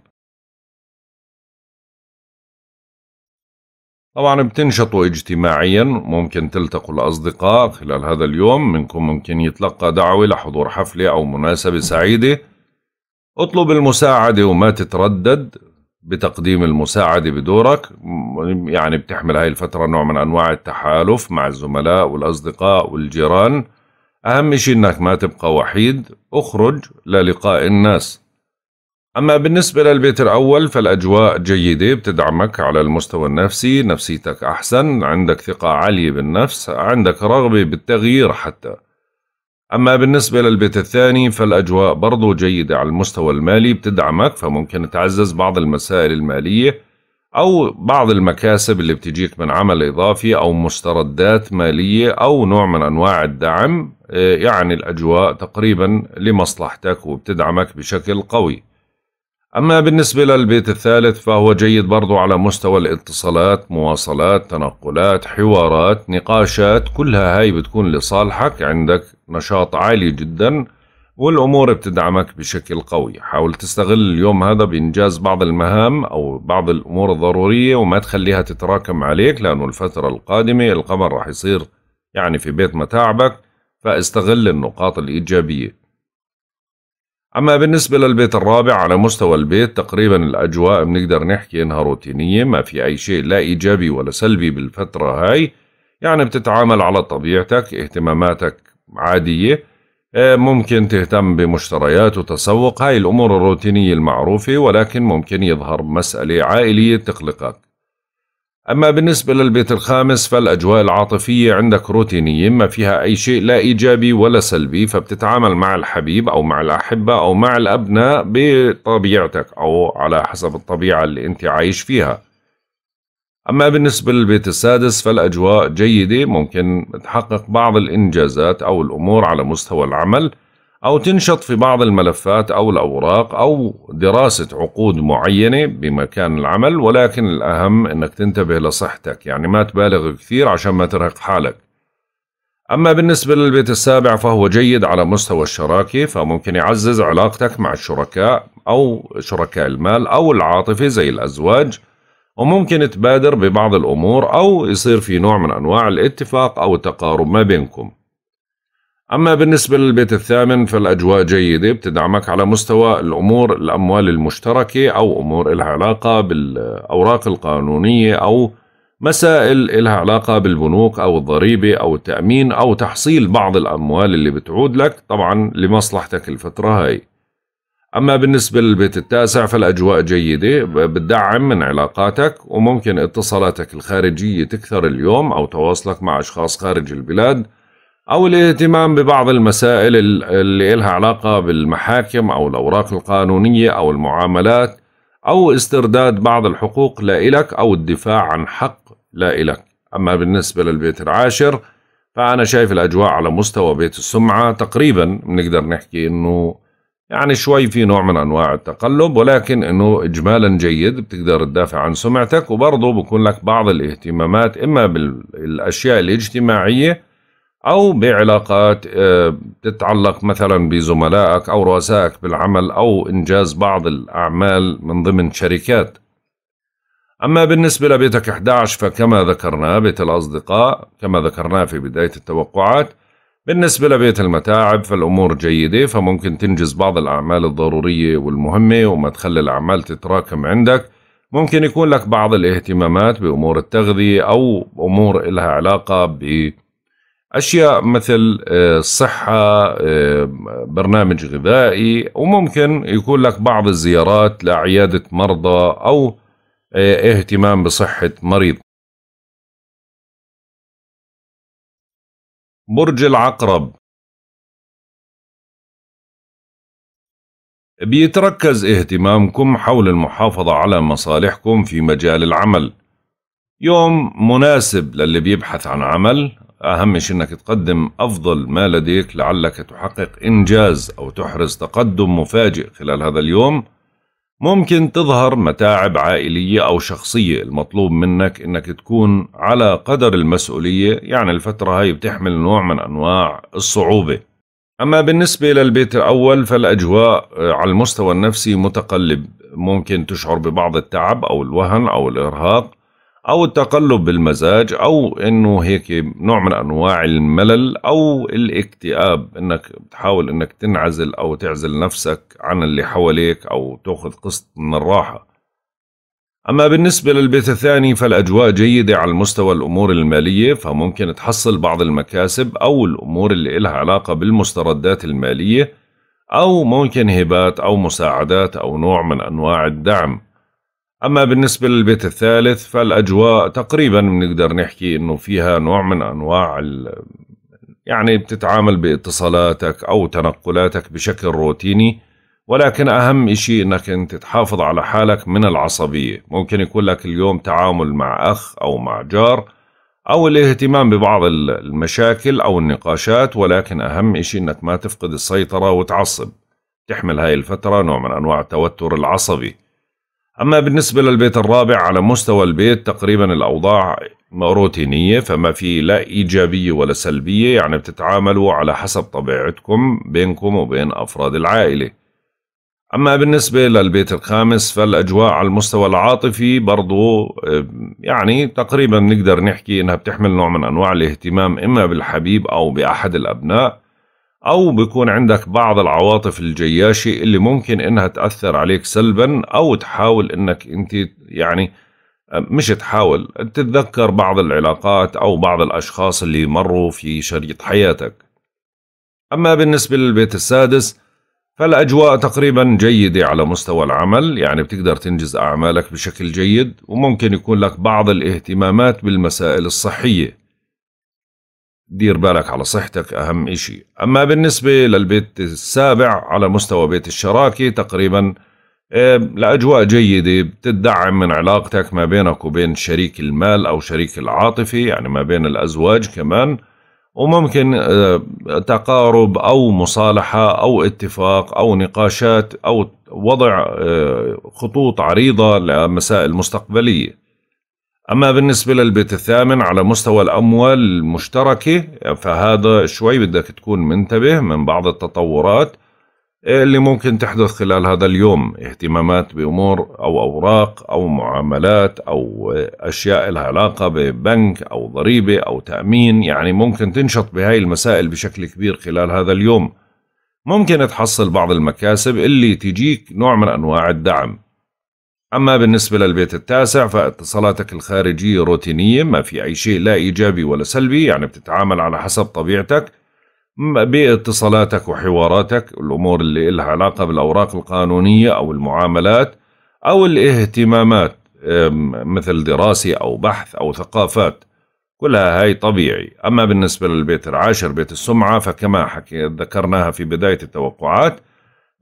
طبعا بتنشطوا اجتماعيا ممكن تلتقوا الأصدقاء خلال هذا اليوم منكم ممكن يتلقى دعوة لحضور حفلة أو مناسبة سعيدة اطلب المساعدة وما تتردد بتقديم المساعدة بدورك يعني بتحمل هاي الفترة نوع من أنواع التحالف مع الزملاء والأصدقاء والجيران أهم شيء أنك ما تبقى وحيد اخرج للقاء الناس أما بالنسبة للبيت الأول فالأجواء جيدة بتدعمك على المستوى النفسي نفسيتك أحسن عندك ثقة عالية بالنفس عندك رغبة بالتغيير حتى أما بالنسبة للبيت الثاني فالأجواء برضو جيدة على المستوى المالي بتدعمك فممكن تعزز بعض المسائل المالية أو بعض المكاسب اللي بتجيك من عمل إضافي أو مستردات مالية أو نوع من أنواع الدعم آه، يعني الأجواء تقريبا لمصلحتك وبتدعمك بشكل قوي أما بالنسبة للبيت الثالث فهو جيد برضو على مستوى الاتصالات مواصلات تنقلات حوارات نقاشات كلها هاي بتكون لصالحك عندك نشاط عالي جدا والأمور بتدعمك بشكل قوي حاول تستغل اليوم هذا بإنجاز بعض المهام أو بعض الأمور الضرورية وما تخليها تتراكم عليك لأنه الفترة القادمة القمر راح يصير يعني في بيت متاعبك فاستغل النقاط الإيجابية أما بالنسبة للبيت الرابع على مستوى البيت تقريبا الأجواء بنقدر نحكي إنها روتينية ما في أي شيء لا إيجابي ولا سلبي بالفترة هاي يعني بتتعامل على طبيعتك اهتماماتك عادية آه، ممكن تهتم بمشتريات وتسوق هاي الأمور الروتينية المعروفة ولكن ممكن يظهر مسألة عائلية تقلقك أما بالنسبة للبيت الخامس فالأجواء العاطفية عندك روتينية ما فيها أي شيء لا إيجابي ولا سلبي فبتتعامل مع الحبيب أو مع الأحبة أو مع الأبناء بطبيعتك أو على حسب الطبيعة اللي أنت عايش فيها أما بالنسبة للبيت السادس فالأجواء جيدة ممكن تحقق بعض الإنجازات أو الأمور على مستوى العمل أو تنشط في بعض الملفات أو الأوراق أو دراسة عقود معينة بمكان العمل ولكن الأهم أنك تنتبه لصحتك يعني ما تبالغ كثير عشان ما ترهق حالك أما بالنسبة للبيت السابع فهو جيد على مستوى الشراكة فممكن يعزز علاقتك مع الشركاء أو شركاء المال أو العاطفة زي الأزواج وممكن تبادر ببعض الأمور أو يصير في نوع من أنواع الاتفاق أو التقارب ما بينكم أما بالنسبة للبيت الثامن فالأجواء جيدة بتدعمك على مستوى الأمور الأموال المشتركة أو أمور إلها علاقة بالأوراق القانونية أو مسائل إلها علاقة بالبنوك أو الضريبة أو التأمين أو تحصيل بعض الأموال اللي بتعود لك طبعا لمصلحتك الفترة هاي أما بالنسبة للبيت التاسع فالأجواء جيدة بتدعم من علاقاتك وممكن اتصالاتك الخارجية تكثر اليوم أو تواصلك مع أشخاص خارج البلاد أو الاهتمام ببعض المسائل اللي إلها علاقة بالمحاكم أو الأوراق القانونية أو المعاملات أو استرداد بعض الحقوق لا إلك أو الدفاع عن حق لا إلك أما بالنسبة للبيت العاشر فأنا شايف الأجواء على مستوى بيت السمعة تقريبا بنقدر نحكي أنه يعني شوي في نوع من أنواع التقلب ولكن أنه إجمالا جيد بتقدر تدافع عن سمعتك وبرضه بكون لك بعض الاهتمامات إما بالأشياء الاجتماعية أو بعلاقات آه، تتعلق مثلا بزملائك أو رؤسائك بالعمل أو إنجاز بعض الأعمال من ضمن شركات أما بالنسبة لبيتك 11 فكما ذكرنا بيت الأصدقاء كما ذكرنا في بداية التوقعات بالنسبة لبيت المتاعب فالأمور جيدة فممكن تنجز بعض الأعمال الضرورية والمهمة وما تخلي الأعمال تتراكم عندك ممكن يكون لك بعض الاهتمامات بأمور التغذية أو أمور إلها علاقة ب اشياء مثل الصحه آه، آه، برنامج غذائي وممكن يكون لك بعض الزيارات لعياده مرضى او آه، اهتمام بصحه مريض برج العقرب بيتركز اهتمامكم حول المحافظة على مصالحكم في مجال العمل يوم مناسب للي بيبحث عن عمل أهم شيء أنك تقدم أفضل ما لديك لعلك تحقق إنجاز أو تحرز تقدم مفاجئ خلال هذا اليوم ممكن تظهر متاعب عائلية أو شخصية المطلوب منك أنك تكون على قدر المسؤولية يعني الفترة هاي بتحمل نوع من أنواع الصعوبة أما بالنسبة للبيت الأول فالأجواء آه، على المستوى النفسي متقلب ممكن تشعر ببعض التعب أو الوهن أو الإرهاق او التقلب بالمزاج او انه هيك نوع من انواع الملل او الاكتئاب انك بتحاول انك تنعزل او تعزل نفسك عن اللي حواليك او تاخذ قسط من الراحه أما بالنسبة للبيت الثاني فالأجواء جيدة على مستوى الأمور المالية فممكن تحصل بعض المكاسب أو الأمور اللي إلها علاقة بالمستردات المالية أو ممكن هبات أو مساعدات أو نوع من أنواع الدعم أما بالنسبة للبيت الثالث فالأجواء تقريبا بنقدر نحكي إنه فيها نوع من أنواع يعني بتتعامل باتصالاتك أو تنقلاتك بشكل روتيني ولكن أهم إشي إنك أنت تحافظ على حالك من العصبية ممكن يكون لك اليوم تعامل مع أخ أو مع جار أو الاهتمام ببعض المشاكل أو النقاشات ولكن أهم إشي إنك ما تفقد السيطرة وتعصب تحمل هاي الفترة نوع من أنواع التوتر العصبي أما بالنسبة للبيت الرابع على مستوى البيت تقريبا الأوضاع روتينية فما في لا إيجابية ولا سلبية يعني بتتعاملوا على حسب طبيعتكم بينكم وبين أفراد العائلة أما بالنسبة للبيت الخامس فالأجواء على المستوى العاطفي برضو آه، يعني تقريبا نقدر نحكي إنها بتحمل نوع من أنواع الاهتمام إما بالحبيب أو بأحد الأبناء أو بيكون عندك بعض العواطف الجياشة اللي ممكن إنها تأثر عليك سلبا أو تحاول إنك أنت يعني آه، مش تحاول تتذكر بعض العلاقات أو بعض الأشخاص اللي مروا في شريط حياتك أما بالنسبة للبيت السادس فالأجواء تقريبا جيدة على مستوى العمل يعني بتقدر تنجز أعمالك بشكل جيد وممكن يكون لك بعض الاهتمامات بالمسائل الصحية دير بالك على صحتك أهم إشي أما بالنسبة للبيت السابع على مستوى بيت الشراكة تقريبا إيه، الأجواء جيدة بتدعم من علاقتك ما بينك وبين شريك المال أو شريك العاطفي يعني ما بين الأزواج كمان وممكن إيه، تقارب أو مصالحة أو اتفاق أو نقاشات أو وضع إيه، خطوط عريضة لمسائل مستقبلية أما بالنسبة للبيت الثامن على مستوى الأموال المشتركة فهذا شوي بدك تكون منتبه من بعض التطورات اللي ممكن تحدث خلال هذا اليوم اهتمامات بأمور أو أوراق أو معاملات أو أشياء لها علاقة ببنك أو ضريبة أو تأمين يعني ممكن تنشط بهاي المسائل بشكل كبير خلال هذا اليوم ممكن تحصل بعض المكاسب اللي تجيك نوع من أنواع الدعم أما بالنسبة للبيت التاسع فاتصالاتك الخارجية روتينية ما في أي شيء لا إيجابي ولا سلبي يعني بتتعامل على حسب طبيعتك باتصالاتك وحواراتك الأمور اللي إلها علاقة بالأوراق القانونية أو المعاملات أو الاهتمامات مثل دراسة أو بحث أو ثقافات كلها هاي طبيعي أما بالنسبة للبيت العاشر بيت السمعة فكما حكي ذكرناها في بداية التوقعات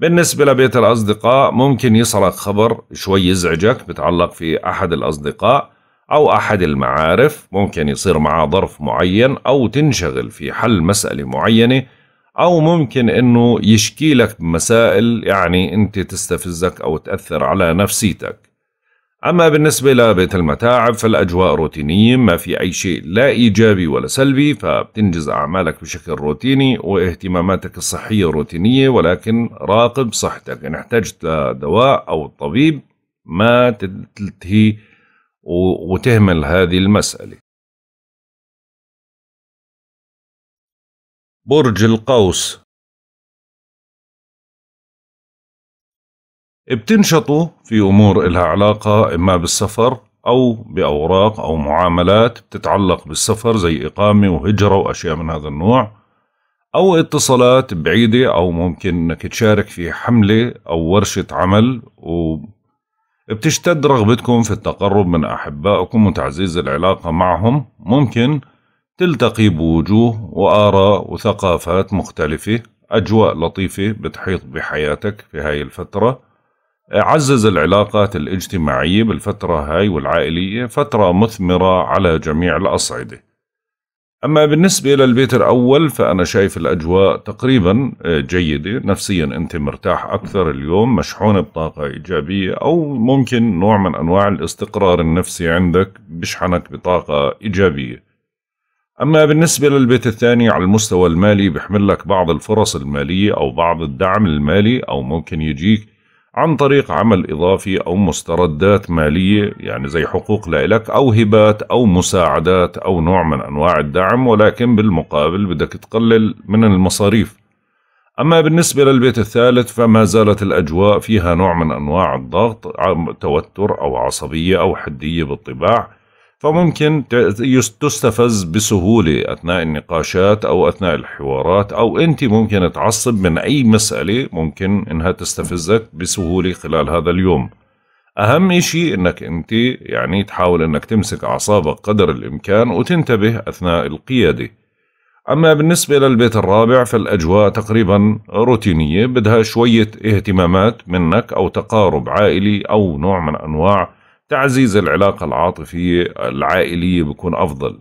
بالنسبة لبيت الأصدقاء ممكن يصلك خبر شوي يزعجك بتعلق في أحد الأصدقاء أو أحد المعارف ممكن يصير معه ظرف معين أو تنشغل في حل مسألة معينة أو ممكن إنه يشكي لك بمسائل يعني أنت تستفزك أو تأثر على نفسيتك أما بالنسبة لبيت المتاعب فالأجواء روتينية ما في أي شيء لا إيجابي ولا سلبي فبتنجز أعمالك بشكل روتيني واهتماماتك الصحية روتينية ولكن راقب صحتك إن احتجت لدواء أو الطبيب ما تلتهي وتهمل هذه المسألة برج القوس بتنشطوا في أمور إلها علاقة إما بالسفر أو بأوراق أو معاملات بتتعلق بالسفر زي إقامة وهجرة وأشياء من هذا النوع أو اتصالات بعيدة أو ممكن إنك تشارك في حملة أو ورشة عمل و بتشتد رغبتكم في التقرب من أحبائكم وتعزيز العلاقة معهم ممكن تلتقي بوجوه وآراء وثقافات مختلفة أجواء لطيفة بتحيط بحياتك في هاي الفترة عزز العلاقات الاجتماعية بالفترة هاي والعائلية فترة مثمرة على جميع الأصعدة أما بالنسبة للبيت الأول فأنا شايف الأجواء تقريبا آه، جيدة نفسيا أنت مرتاح أكثر اليوم مشحون بطاقة إيجابية أو ممكن نوع من أنواع الاستقرار النفسي عندك بشحنك بطاقة إيجابية أما بالنسبة للبيت الثاني على المستوى المالي بحمل لك بعض الفرص المالية أو بعض الدعم المالي أو ممكن يجيك عن طريق عمل إضافي أو مستردات مالية يعني زي حقوق لإلك أو هبات أو مساعدات أو نوع من أنواع الدعم ولكن بالمقابل بدك تقلل من المصاريف أما بالنسبة للبيت الثالث فما زالت الأجواء فيها نوع من أنواع الضغط توتر أو عصبية أو حدية بالطباع فممكن تستفز بسهولة أثناء النقاشات أو أثناء الحوارات أو أنت ممكن تعصب من أي مسألة ممكن أنها تستفزك بسهولة خلال هذا اليوم أهم إشي أنك أنت يعني تحاول أنك تمسك أعصابك قدر الإمكان وتنتبه أثناء القيادة أما بالنسبة للبيت الرابع فالأجواء تقريبا روتينية بدها شوية اهتمامات منك أو تقارب عائلي أو نوع من أنواع تعزيز العلاقة العاطفية العائلية بيكون أفضل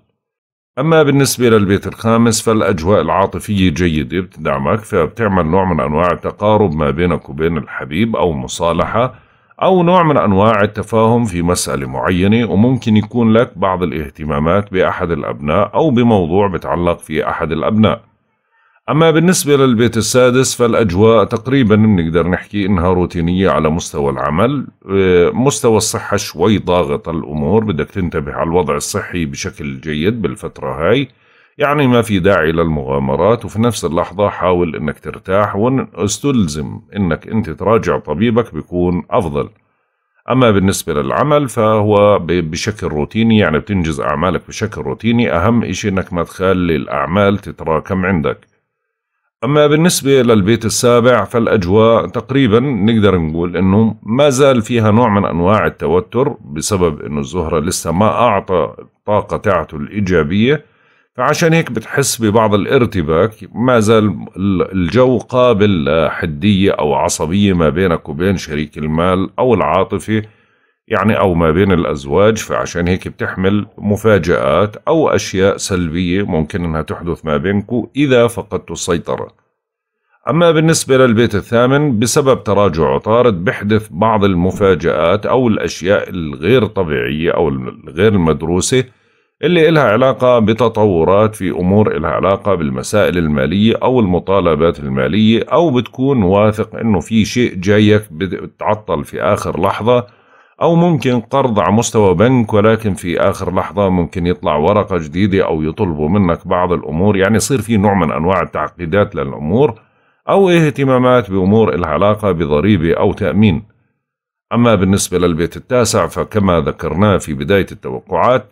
أما بالنسبة للبيت الخامس فالأجواء العاطفية جيدة بتدعمك فبتعمل نوع من أنواع التقارب ما بينك وبين الحبيب أو مصالحة أو نوع من أنواع التفاهم في مسألة معينة وممكن يكون لك بعض الاهتمامات بأحد الأبناء أو بموضوع بتعلق في أحد الأبناء أما بالنسبة للبيت السادس فالأجواء تقريبا بنقدر نحكي إنها روتينية على مستوى العمل آه، مستوى الصحة شوي ضاغط الأمور بدك تنتبه على الوضع الصحي بشكل جيد بالفترة هاي يعني ما في داعي للمغامرات وفي نفس اللحظة حاول إنك ترتاح واستلزم إنك أنت تراجع طبيبك بيكون أفضل أما بالنسبة للعمل فهو بشكل روتيني يعني بتنجز أعمالك بشكل روتيني أهم إشي إنك ما تخلي الأعمال تتراكم عندك أما بالنسبة للبيت السابع فالأجواء تقريبا نقدر نقول أنه ما زال فيها نوع من أنواع التوتر بسبب أنه الزهرة لسه ما أعطى الطاقة تاعته الإيجابية فعشان هيك بتحس ببعض الارتباك ما زال الجو قابل لحدية أو عصبية ما بينك وبين شريك المال أو العاطفة يعني أو ما بين الأزواج فعشان هيك بتحمل مفاجآت أو أشياء سلبية ممكن أنها تحدث ما بينكم إذا فقدتوا السيطرة أما بالنسبة للبيت الثامن بسبب تراجع عطارد بحدث بعض المفاجآت أو الأشياء الغير طبيعية أو الغير المدروسة اللي إلها علاقة بتطورات في أمور إلها علاقة بالمسائل المالية أو المطالبات المالية أو بتكون واثق إنه في شيء جايك بتعطل في آخر لحظة أو ممكن قرض على مستوى بنك ولكن في آخر لحظة ممكن يطلع ورقة جديدة أو يطلبوا منك بعض الأمور يعني يصير في نوع من أنواع التعقيدات للأمور أو اهتمامات بأمور العلاقة علاقة بضريبة أو تأمين أما بالنسبة للبيت التاسع فكما ذكرناه في بداية التوقعات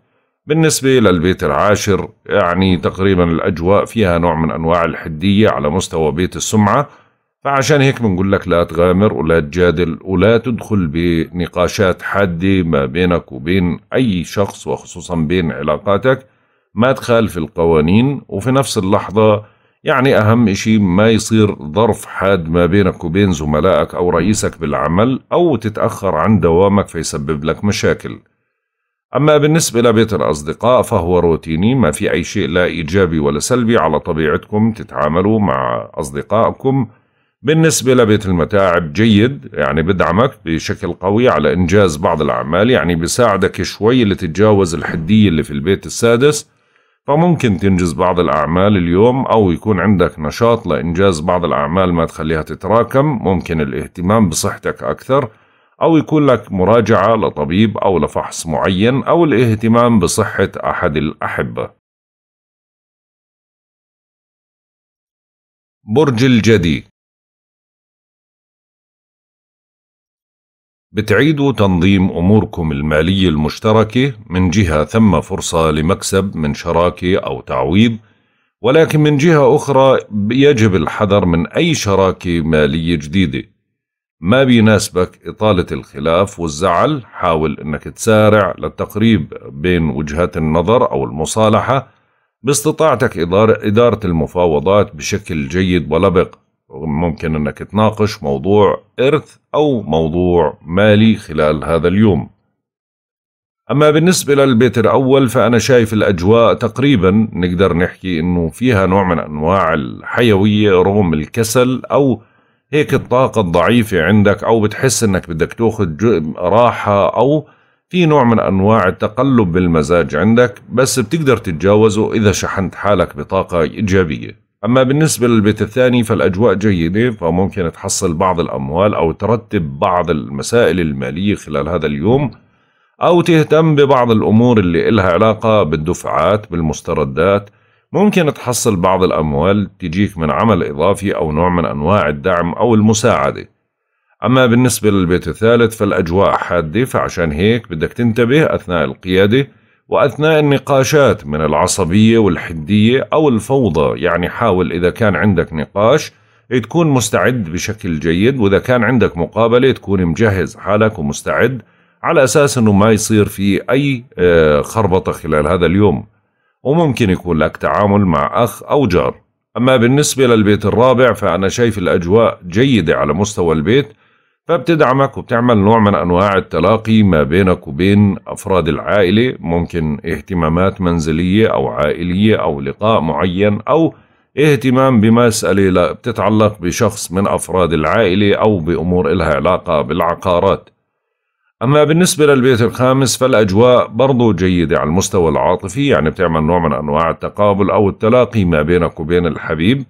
بالنسبة للبيت العاشر يعني تقريبا الأجواء فيها نوع من أنواع الحدية على مستوى بيت السمعة فعشان هيك بنقول لك لا تغامر ولا تجادل ولا تدخل بنقاشات حاده ما بينك وبين اي شخص وخصوصا بين علاقاتك ما تخالف القوانين وفي نفس اللحظه يعني أهم إشي ما يصير ظرف حاد ما بينك وبين زملائك أو رئيسك بالعمل أو تتأخر عن دوامك فيسبب لك مشاكل أما بالنسبة لبيت الأصدقاء فهو روتيني ما في أي شيء لا إيجابي ولا سلبي على طبيعتكم تتعاملوا مع أصدقائكم بالنسبة لبيت المتاعب جيد يعني بدعمك بشكل قوي على إنجاز بعض الأعمال يعني بساعدك شوي لتتجاوز الحدية اللي في البيت السادس فممكن تنجز بعض الأعمال اليوم أو يكون عندك نشاط لإنجاز بعض الأعمال ما تخليها تتراكم ممكن الاهتمام بصحتك أكثر أو يكون لك مراجعة لطبيب أو لفحص معين أو الاهتمام بصحة أحد الأحبة برج الجدي بتعيدوا تنظيم أموركم المالية المشتركة من جهة ثم فرصة لمكسب من شراكة أو تعويض ولكن من جهة أخرى يجب الحذر من أي شراكة مالية جديدة ما بيناسبك إطالة الخلاف والزعل حاول أنك تسارع للتقريب بين وجهات النظر أو المصالحة باستطاعتك إدارة المفاوضات بشكل جيد ولبق ممكن أنك تناقش موضوع إرث أو موضوع مالي خلال هذا اليوم أما بالنسبة للبيت الأول فأنا شايف الأجواء تقريبا نقدر نحكي أنه فيها نوع من أنواع الحيوية رغم الكسل أو هيك الطاقة الضعيفة عندك أو بتحس أنك بدك تأخذ راحة أو في نوع من أنواع التقلب بالمزاج عندك بس بتقدر تتجاوزه إذا شحنت حالك بطاقة إيجابية أما بالنسبة للبيت الثاني فالأجواء جيدة فممكن تحصل بعض الأموال أو ترتب بعض المسائل المالية خلال هذا اليوم أو تهتم ببعض الأمور اللي إلها علاقة بالدفعات بالمستردات ممكن تحصل بعض الأموال تجيك من عمل إضافي أو نوع من أنواع الدعم أو المساعدة أما بالنسبة للبيت الثالث فالأجواء حادة فعشان هيك بدك تنتبه أثناء القيادة وأثناء النقاشات من العصبية والحدية أو الفوضى يعني حاول إذا كان عندك نقاش تكون مستعد بشكل جيد وإذا كان عندك مقابلة تكون مجهز حالك ومستعد على أساس أنه ما يصير في أي آه، خربطة خلال هذا اليوم وممكن يكون لك تعامل مع أخ أو جار أما بالنسبة للبيت الرابع فأنا شايف الأجواء جيدة على مستوى البيت فبتدعمك وبتعمل نوع من أنواع التلاقي ما بينك وبين أفراد العائلة ممكن اهتمامات منزلية أو عائلية أو لقاء معين أو اهتمام بمسألة لا بتتعلق بشخص من أفراد العائلة أو بأمور إلها علاقة بالعقارات أما بالنسبة للبيت الخامس فالأجواء برضو جيدة على المستوى العاطفي يعني بتعمل نوع من أنواع التقابل أو التلاقي ما بينك وبين الحبيب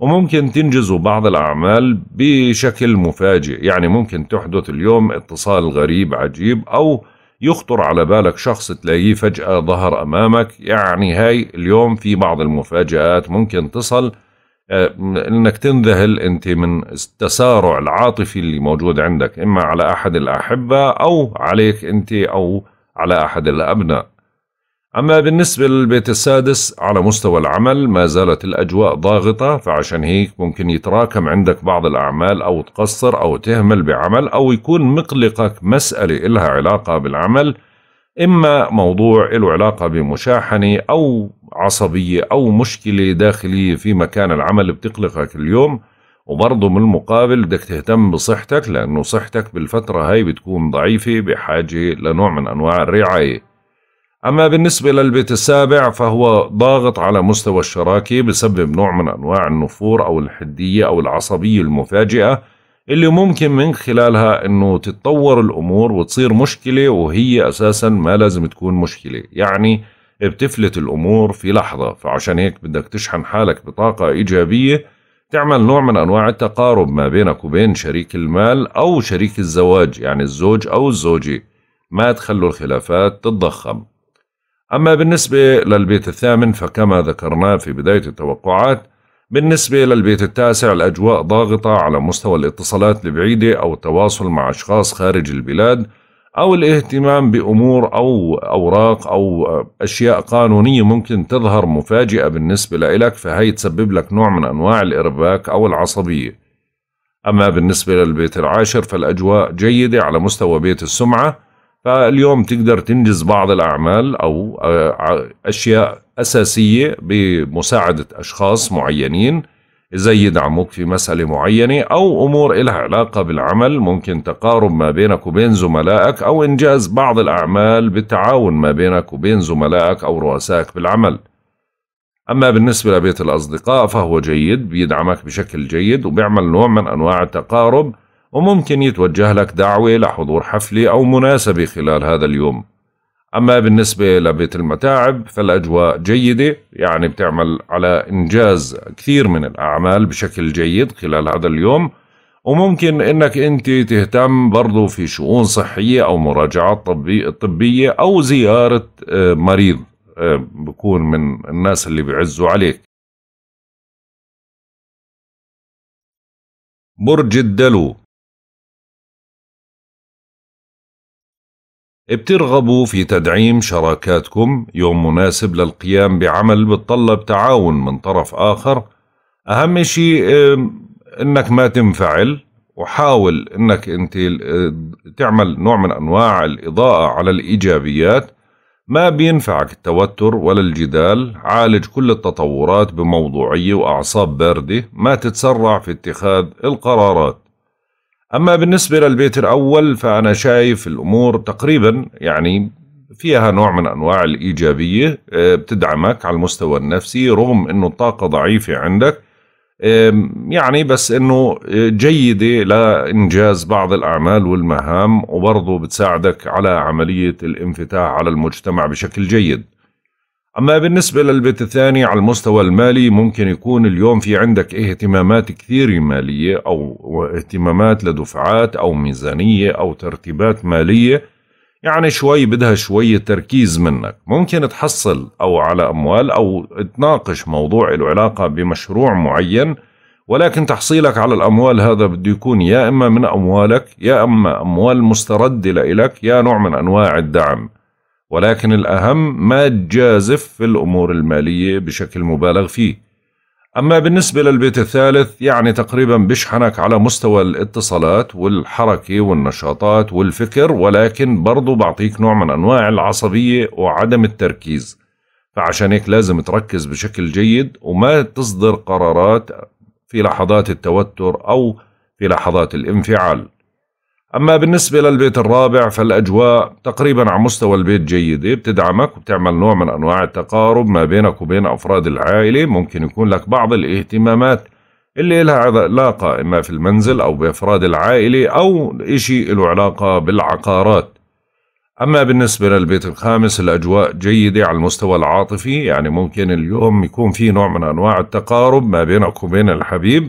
وممكن تنجزوا بعض الأعمال بشكل مفاجئ يعني ممكن تحدث اليوم اتصال غريب عجيب أو يخطر على بالك شخص تلاقيه فجأة ظهر أمامك يعني هاي اليوم في بعض المفاجآت ممكن تصل آه، انك تنذهل انت من التسارع العاطفي اللي موجود عندك اما على احد الاحبه او عليك انت او على احد الابناء أما بالنسبة للبيت السادس على مستوى العمل ما زالت الأجواء ضاغطة فعشان هيك ممكن يتراكم عندك بعض الأعمال أو تقصر أو تهمل بعمل أو يكون مقلقك مسألة إلها علاقة بالعمل إما موضوع له علاقة بمشاحنة أو عصبية أو مشكلة داخلية في مكان العمل بتقلقك اليوم وبرضه من المقابل بدك تهتم بصحتك لأنه صحتك بالفترة هاي بتكون ضعيفة بحاجة لنوع من أنواع الرعاية أما بالنسبة للبيت السابع فهو ضاغط على مستوى الشراكة بسبب نوع من أنواع النفور أو الحدية أو العصبية المفاجئة اللي ممكن من خلالها أنه تتطور الأمور وتصير مشكلة وهي أساسا ما لازم تكون مشكلة يعني بتفلت الأمور في لحظة فعشان هيك بدك تشحن حالك بطاقة إيجابية تعمل نوع من أنواع التقارب ما بينك وبين شريك المال أو شريك الزواج يعني الزوج أو الزوجة ما تخلوا الخلافات تتضخم أما بالنسبة للبيت الثامن فكما ذكرنا في بداية التوقعات بالنسبة للبيت التاسع الأجواء ضاغطة على مستوى الاتصالات البعيدة أو التواصل مع أشخاص خارج البلاد أو الاهتمام بأمور أو أوراق أو أشياء قانونية ممكن تظهر مفاجئة بالنسبة لإلك فهي تسبب لك نوع من أنواع الإرباك أو العصبية أما بالنسبة للبيت العاشر فالأجواء جيدة على مستوى بيت السمعة فاليوم تقدر تنجز بعض الأعمال أو آه، أشياء أساسية بمساعدة أشخاص معينين إذا يدعموك في مسألة معينة أو أمور إلها علاقة بالعمل ممكن تقارب ما بينك وبين زملائك أو إنجاز بعض الأعمال بالتعاون ما بينك وبين زملائك أو رؤسائك بالعمل أما بالنسبة لبيت الأصدقاء فهو جيد بيدعمك بشكل جيد وبيعمل نوع من أنواع التقارب وممكن يتوجه لك دعوة لحضور حفلة أو مناسبة خلال هذا اليوم أما بالنسبة لبيت المتاعب فالأجواء جيدة يعني بتعمل على إنجاز كثير من الأعمال بشكل جيد خلال هذا اليوم وممكن انك انت تهتم برضو في شؤون صحية او مراجعات طبي طبية او زيارة آه، مريض آه، بكون من الناس اللي بيعزوا عليك برج الدلو بترغبوا في تدعيم شراكاتكم يوم مناسب للقيام بعمل بتطلب تعاون من طرف آخر أهم شيء إنك ما تنفعل وحاول إنك أنت آه، تعمل نوع من أنواع الإضاءة على الإيجابيات ما بينفعك التوتر ولا الجدال عالج كل التطورات بموضوعية وأعصاب باردة ما تتسرع في اتخاذ القرارات أما بالنسبة للبيت الأول فأنا شايف الأمور تقريبا يعني فيها نوع من أنواع الإيجابية آه، بتدعمك على المستوى النفسي رغم أنه الطاقة ضعيفة عندك يعني بس أنه آه، جيدة لإنجاز بعض الأعمال والمهام وبرضه بتساعدك على عملية الانفتاح على المجتمع بشكل جيد أما بالنسبة للبيت الثاني على المستوى المالي ممكن يكون اليوم في عندك إيه اهتمامات كثيرة مالية أو اهتمامات لدفعات أو ميزانية أو ترتيبات مالية يعني شوي بدها شوية تركيز منك ممكن تحصل أو على أموال أو تناقش موضوع العلاقة علاقة بمشروع معين ولكن تحصيلك على الأموال هذا بده يكون يا إما من أموالك يا إما أموال مستردة لإلك يا نوع من أنواع الدعم ولكن الأهم ما تجازف في الأمور المالية بشكل مبالغ فيه أما بالنسبة للبيت الثالث يعني تقريبا بشحنك على مستوى الاتصالات والحركة والنشاطات والفكر ولكن برضو بعطيك نوع من أنواع العصبية وعدم التركيز فعشان هيك لازم تركز بشكل جيد وما تصدر قرارات في لحظات التوتر أو في لحظات الانفعال أما بالنسبة للبيت الرابع فالأجواء تقريبا على مستوى البيت جيدة بتدعمك وبتعمل نوع من أنواع التقارب ما بينك وبين أفراد العائلة ممكن يكون لك بعض الاهتمامات اللي لها علاقة إما في المنزل أو بأفراد العائلة أو إشي له علاقة بالعقارات أما بالنسبة للبيت الخامس الأجواء جيدة على المستوى العاطفي يعني ممكن اليوم يكون في نوع من أنواع التقارب ما بينك وبين الحبيب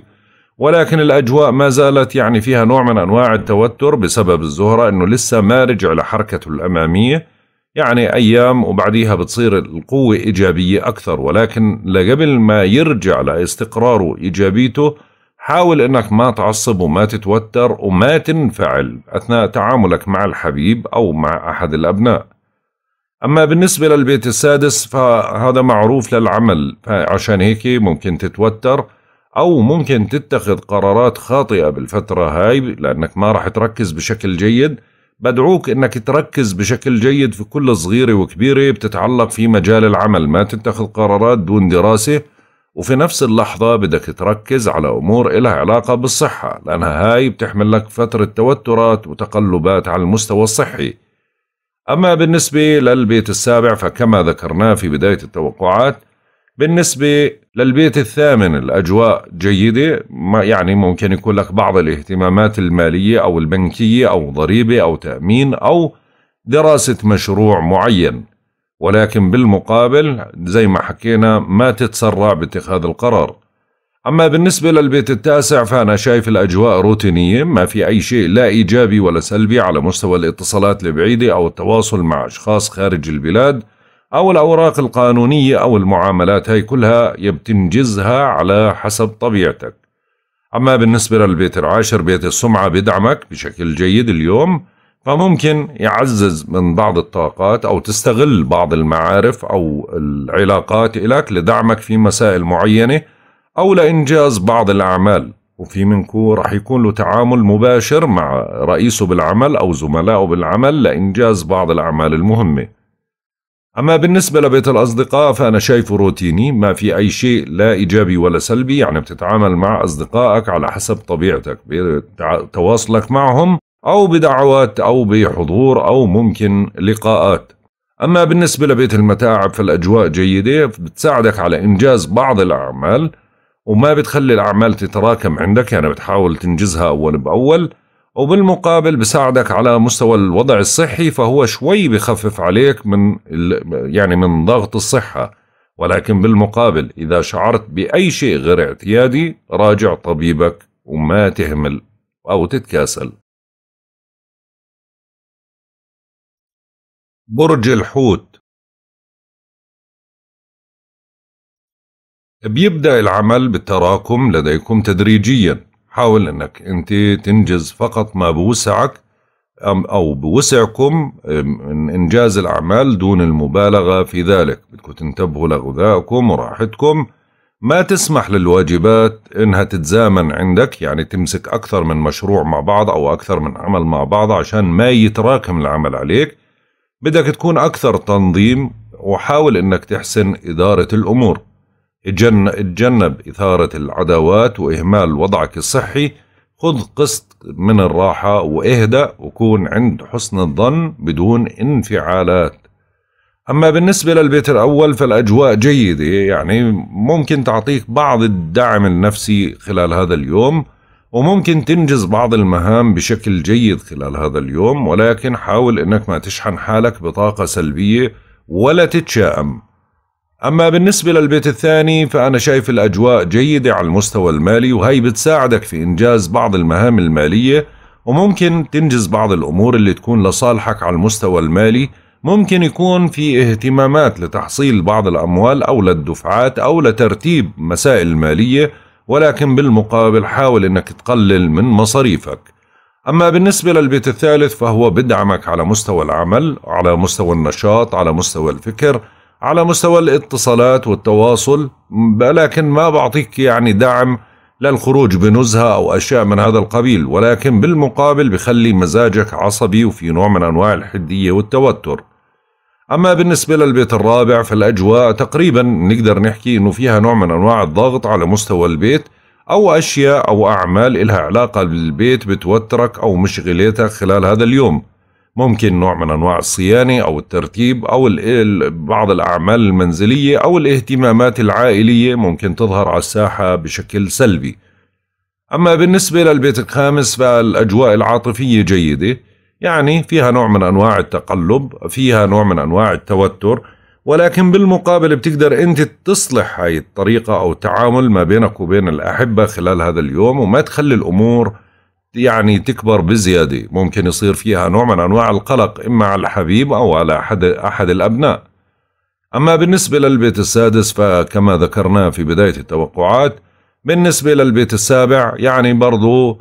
ولكن الأجواء ما زالت يعني فيها نوع من أنواع التوتر بسبب الزهرة أنه لسه ما رجع لحركته الأمامية يعني أيام وبعديها بتصير القوة إيجابية أكثر ولكن لقبل ما يرجع لاستقراره إيجابيته حاول أنك ما تعصب وما تتوتر وما تنفعل أثناء تعاملك مع الحبيب أو مع أحد الأبناء أما بالنسبة للبيت السادس فهذا معروف للعمل فعشان هيك ممكن تتوتر او ممكن تتخذ قرارات خاطئه بالفتره هاي لانك ما راح تركز بشكل جيد بدعوك انك تركز بشكل جيد في كل صغيره وكبيره بتتعلق في مجال العمل ما تتخذ قرارات دون دراسه وفي نفس اللحظة بدك تركز على أمور إلها علاقة بالصحة لأنها هاي بتحمل لك فترة توترات وتقلبات على المستوى الصحي أما بالنسبة للبيت السابع فكما ذكرناه في بداية التوقعات بالنسبة للبيت الثامن الأجواء جيدة ما يعني ممكن يكون لك بعض الاهتمامات المالية أو البنكية أو ضريبة أو تأمين أو دراسة مشروع معين ولكن بالمقابل زي ما حكينا ما تتسرع باتخاذ القرار أما بالنسبة للبيت التاسع فأنا شايف الأجواء روتينية ما في أي شيء لا إيجابي ولا سلبي على مستوى الاتصالات البعيدة أو التواصل مع أشخاص خارج البلاد أو الأوراق القانونية أو المعاملات هاي كلها بتنجزها على حسب طبيعتك أما بالنسبة للبيت العاشر بيت السمعة بدعمك بشكل جيد اليوم فممكن يعزز من بعض الطاقات أو تستغل بعض المعارف أو العلاقات إلك لدعمك في مسائل معينة أو لإنجاز بعض الأعمال وفي منكو رح يكون له تعامل مباشر مع رئيسه بالعمل أو زملائه بالعمل لإنجاز بعض الأعمال المهمة أما بالنسبة لبيت الأصدقاء فأنا شايفه روتيني ما في أي شيء لا إيجابي ولا سلبي يعني بتتعامل مع أصدقائك على حسب طبيعتك بتواصلك معهم أو بدعوات أو بحضور أو ممكن لقاءات أما بالنسبة لبيت المتاعب فالأجواء جيدة بتساعدك على إنجاز بعض الأعمال وما بتخلي الأعمال تتراكم عندك يعني بتحاول تنجزها أول بأول وبالمقابل بساعدك على مستوى الوضع الصحي فهو شوي بخفف عليك من يعني من ضغط الصحة ولكن بالمقابل إذا شعرت بأي شيء غير اعتيادي راجع طبيبك وما تهمل أو تتكاسل برج الحوت بيبدأ العمل بالتراكم لديكم تدريجياً حاول انك انت تنجز فقط ما بوسعك او بوسعكم من انجاز الاعمال دون المبالغه في ذلك بدكم تنتبهوا لغذائكم وراحتكم ما تسمح للواجبات انها تتزامن عندك يعني تمسك اكثر من مشروع مع بعض او اكثر من عمل مع بعض عشان ما يتراكم العمل عليك بدك تكون اكثر تنظيم وحاول انك تحسن اداره الامور اتجنب إثارة العداوات وإهمال وضعك الصحي خذ قسط من الراحة واهدأ وكون عند حسن الظن بدون انفعالات أما بالنسبة للبيت الأول فالأجواء جيدة يعني ممكن تعطيك بعض الدعم النفسي خلال هذا اليوم وممكن تنجز بعض المهام بشكل جيد خلال هذا اليوم ولكن حاول أنك ما تشحن حالك بطاقة سلبية ولا تتشائم أما بالنسبة للبيت الثاني فأنا شايف الأجواء جيدة على المستوى المالي وهي بتساعدك في إنجاز بعض المهام المالية وممكن تنجز بعض الأمور اللي تكون لصالحك على المستوى المالي ممكن يكون في اهتمامات لتحصيل بعض الأموال أو للدفعات أو لترتيب مسائل مالية ولكن بالمقابل حاول أنك تقلل من مصاريفك أما بالنسبة للبيت الثالث فهو بدعمك على مستوى العمل على مستوى النشاط على مستوى الفكر على مستوى الاتصالات والتواصل لكن ما بعطيك يعني دعم للخروج بنزهة أو أشياء من هذا القبيل ولكن بالمقابل بخلي مزاجك عصبي وفي نوع من أنواع الحدية والتوتر أما بالنسبة للبيت الرابع فالأجواء تقريبا نقدر نحكي أنه فيها نوع من أنواع الضغط على مستوى البيت أو أشياء أو أعمال إلها علاقة بالبيت بتوترك أو مشغلتك خلال هذا اليوم ممكن نوع من أنواع الصيانة أو الترتيب أو بعض الأعمال المنزلية أو الاهتمامات العائلية ممكن تظهر على الساحة بشكل سلبي أما بالنسبة للبيت الخامس فالأجواء العاطفية جيدة يعني فيها نوع من أنواع التقلب فيها نوع من أنواع التوتر ولكن بالمقابل بتقدر أنت تصلح هاي الطريقة أو التعامل ما بينك وبين الأحبة خلال هذا اليوم وما تخلي الأمور يعني تكبر بزيادة ممكن يصير فيها نوع من أنواع القلق إما على الحبيب أو على أحد, أحد الأبناء أما بالنسبة للبيت السادس فكما ذكرنا في بداية التوقعات بالنسبة للبيت السابع يعني برضو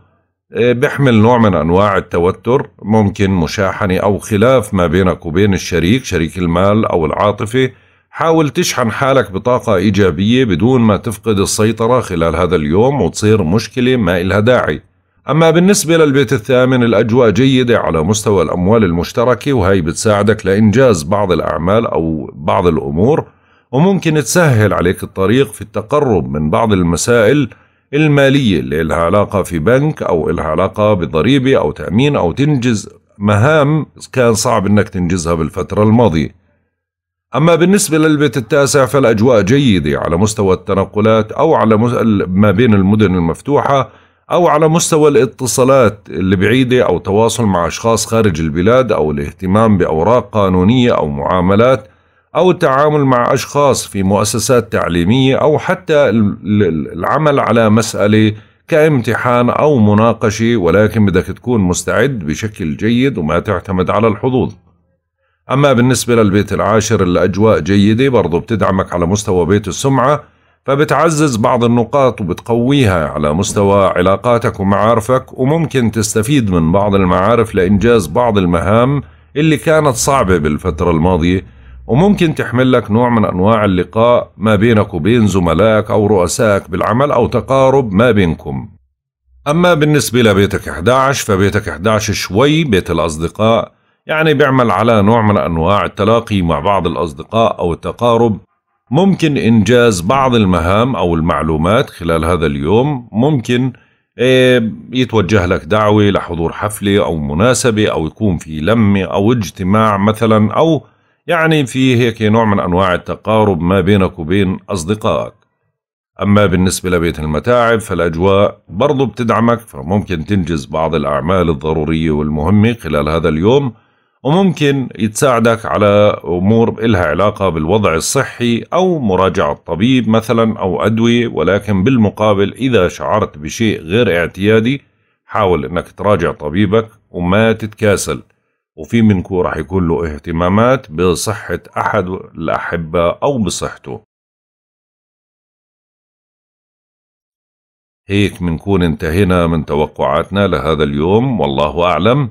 آه، بيحمل نوع من أنواع التوتر ممكن مشاحنة أو خلاف ما بينك وبين الشريك شريك المال أو العاطفة حاول تشحن حالك بطاقة إيجابية بدون ما تفقد السيطرة خلال هذا اليوم وتصير مشكلة ما إلها داعي أما بالنسبة للبيت الثامن الأجواء جيدة على مستوى الأموال المشتركة وهي بتساعدك لإنجاز بعض الأعمال أو بعض الأمور وممكن تسهل عليك الطريق في التقرب من بعض المسائل المالية اللي لها علاقة في بنك أو لها علاقة بضريبة أو تأمين أو تنجز مهام كان صعب أنك تنجزها بالفترة الماضية أما بالنسبة للبيت التاسع فالأجواء جيدة على مستوى التنقلات أو على ما بين المدن المفتوحة أو على مستوى الاتصالات اللي بعيدة أو تواصل مع أشخاص خارج البلاد أو الاهتمام بأوراق قانونية أو معاملات أو التعامل مع أشخاص في مؤسسات تعليمية أو حتى العمل على مسألة كامتحان أو مناقشة ولكن بدك تكون مستعد بشكل جيد وما تعتمد على الحظوظ أما بالنسبة للبيت العاشر الأجواء جيدة برضو بتدعمك على مستوى بيت السمعة فبتعزز بعض النقاط وبتقويها على مستوى علاقاتك ومعارفك وممكن تستفيد من بعض المعارف لإنجاز بعض المهام اللي كانت صعبة بالفترة الماضية وممكن تحمل لك نوع من أنواع اللقاء ما بينك وبين زملائك أو رؤسائك بالعمل أو تقارب ما بينكم أما بالنسبة لبيتك 11 فبيتك 11 شوي بيت الأصدقاء يعني بيعمل على نوع من أنواع التلاقي مع بعض الأصدقاء أو التقارب ممكن إنجاز بعض المهام أو المعلومات خلال هذا اليوم ممكن إيه، يتوجه لك دعوة لحضور حفلة أو مناسبة أو يكون في لمة أو اجتماع مثلا أو يعني في هيك نوع من أنواع التقارب ما بينك وبين أصدقائك أما بالنسبة لبيت المتاعب فالأجواء برضو بتدعمك فممكن تنجز بعض الأعمال الضرورية والمهمة خلال هذا اليوم وممكن يتساعدك على أمور إلها علاقة بالوضع الصحي أو مراجعة طبيب مثلا أو أدوية ولكن بالمقابل إذا شعرت بشيء غير اعتيادي حاول أنك تراجع طبيبك وما تتكاسل وفي منكو راح يكون له اهتمامات بصحة أحد الأحبة أو بصحته هيك منكون انتهينا من توقعاتنا لهذا اليوم والله أعلم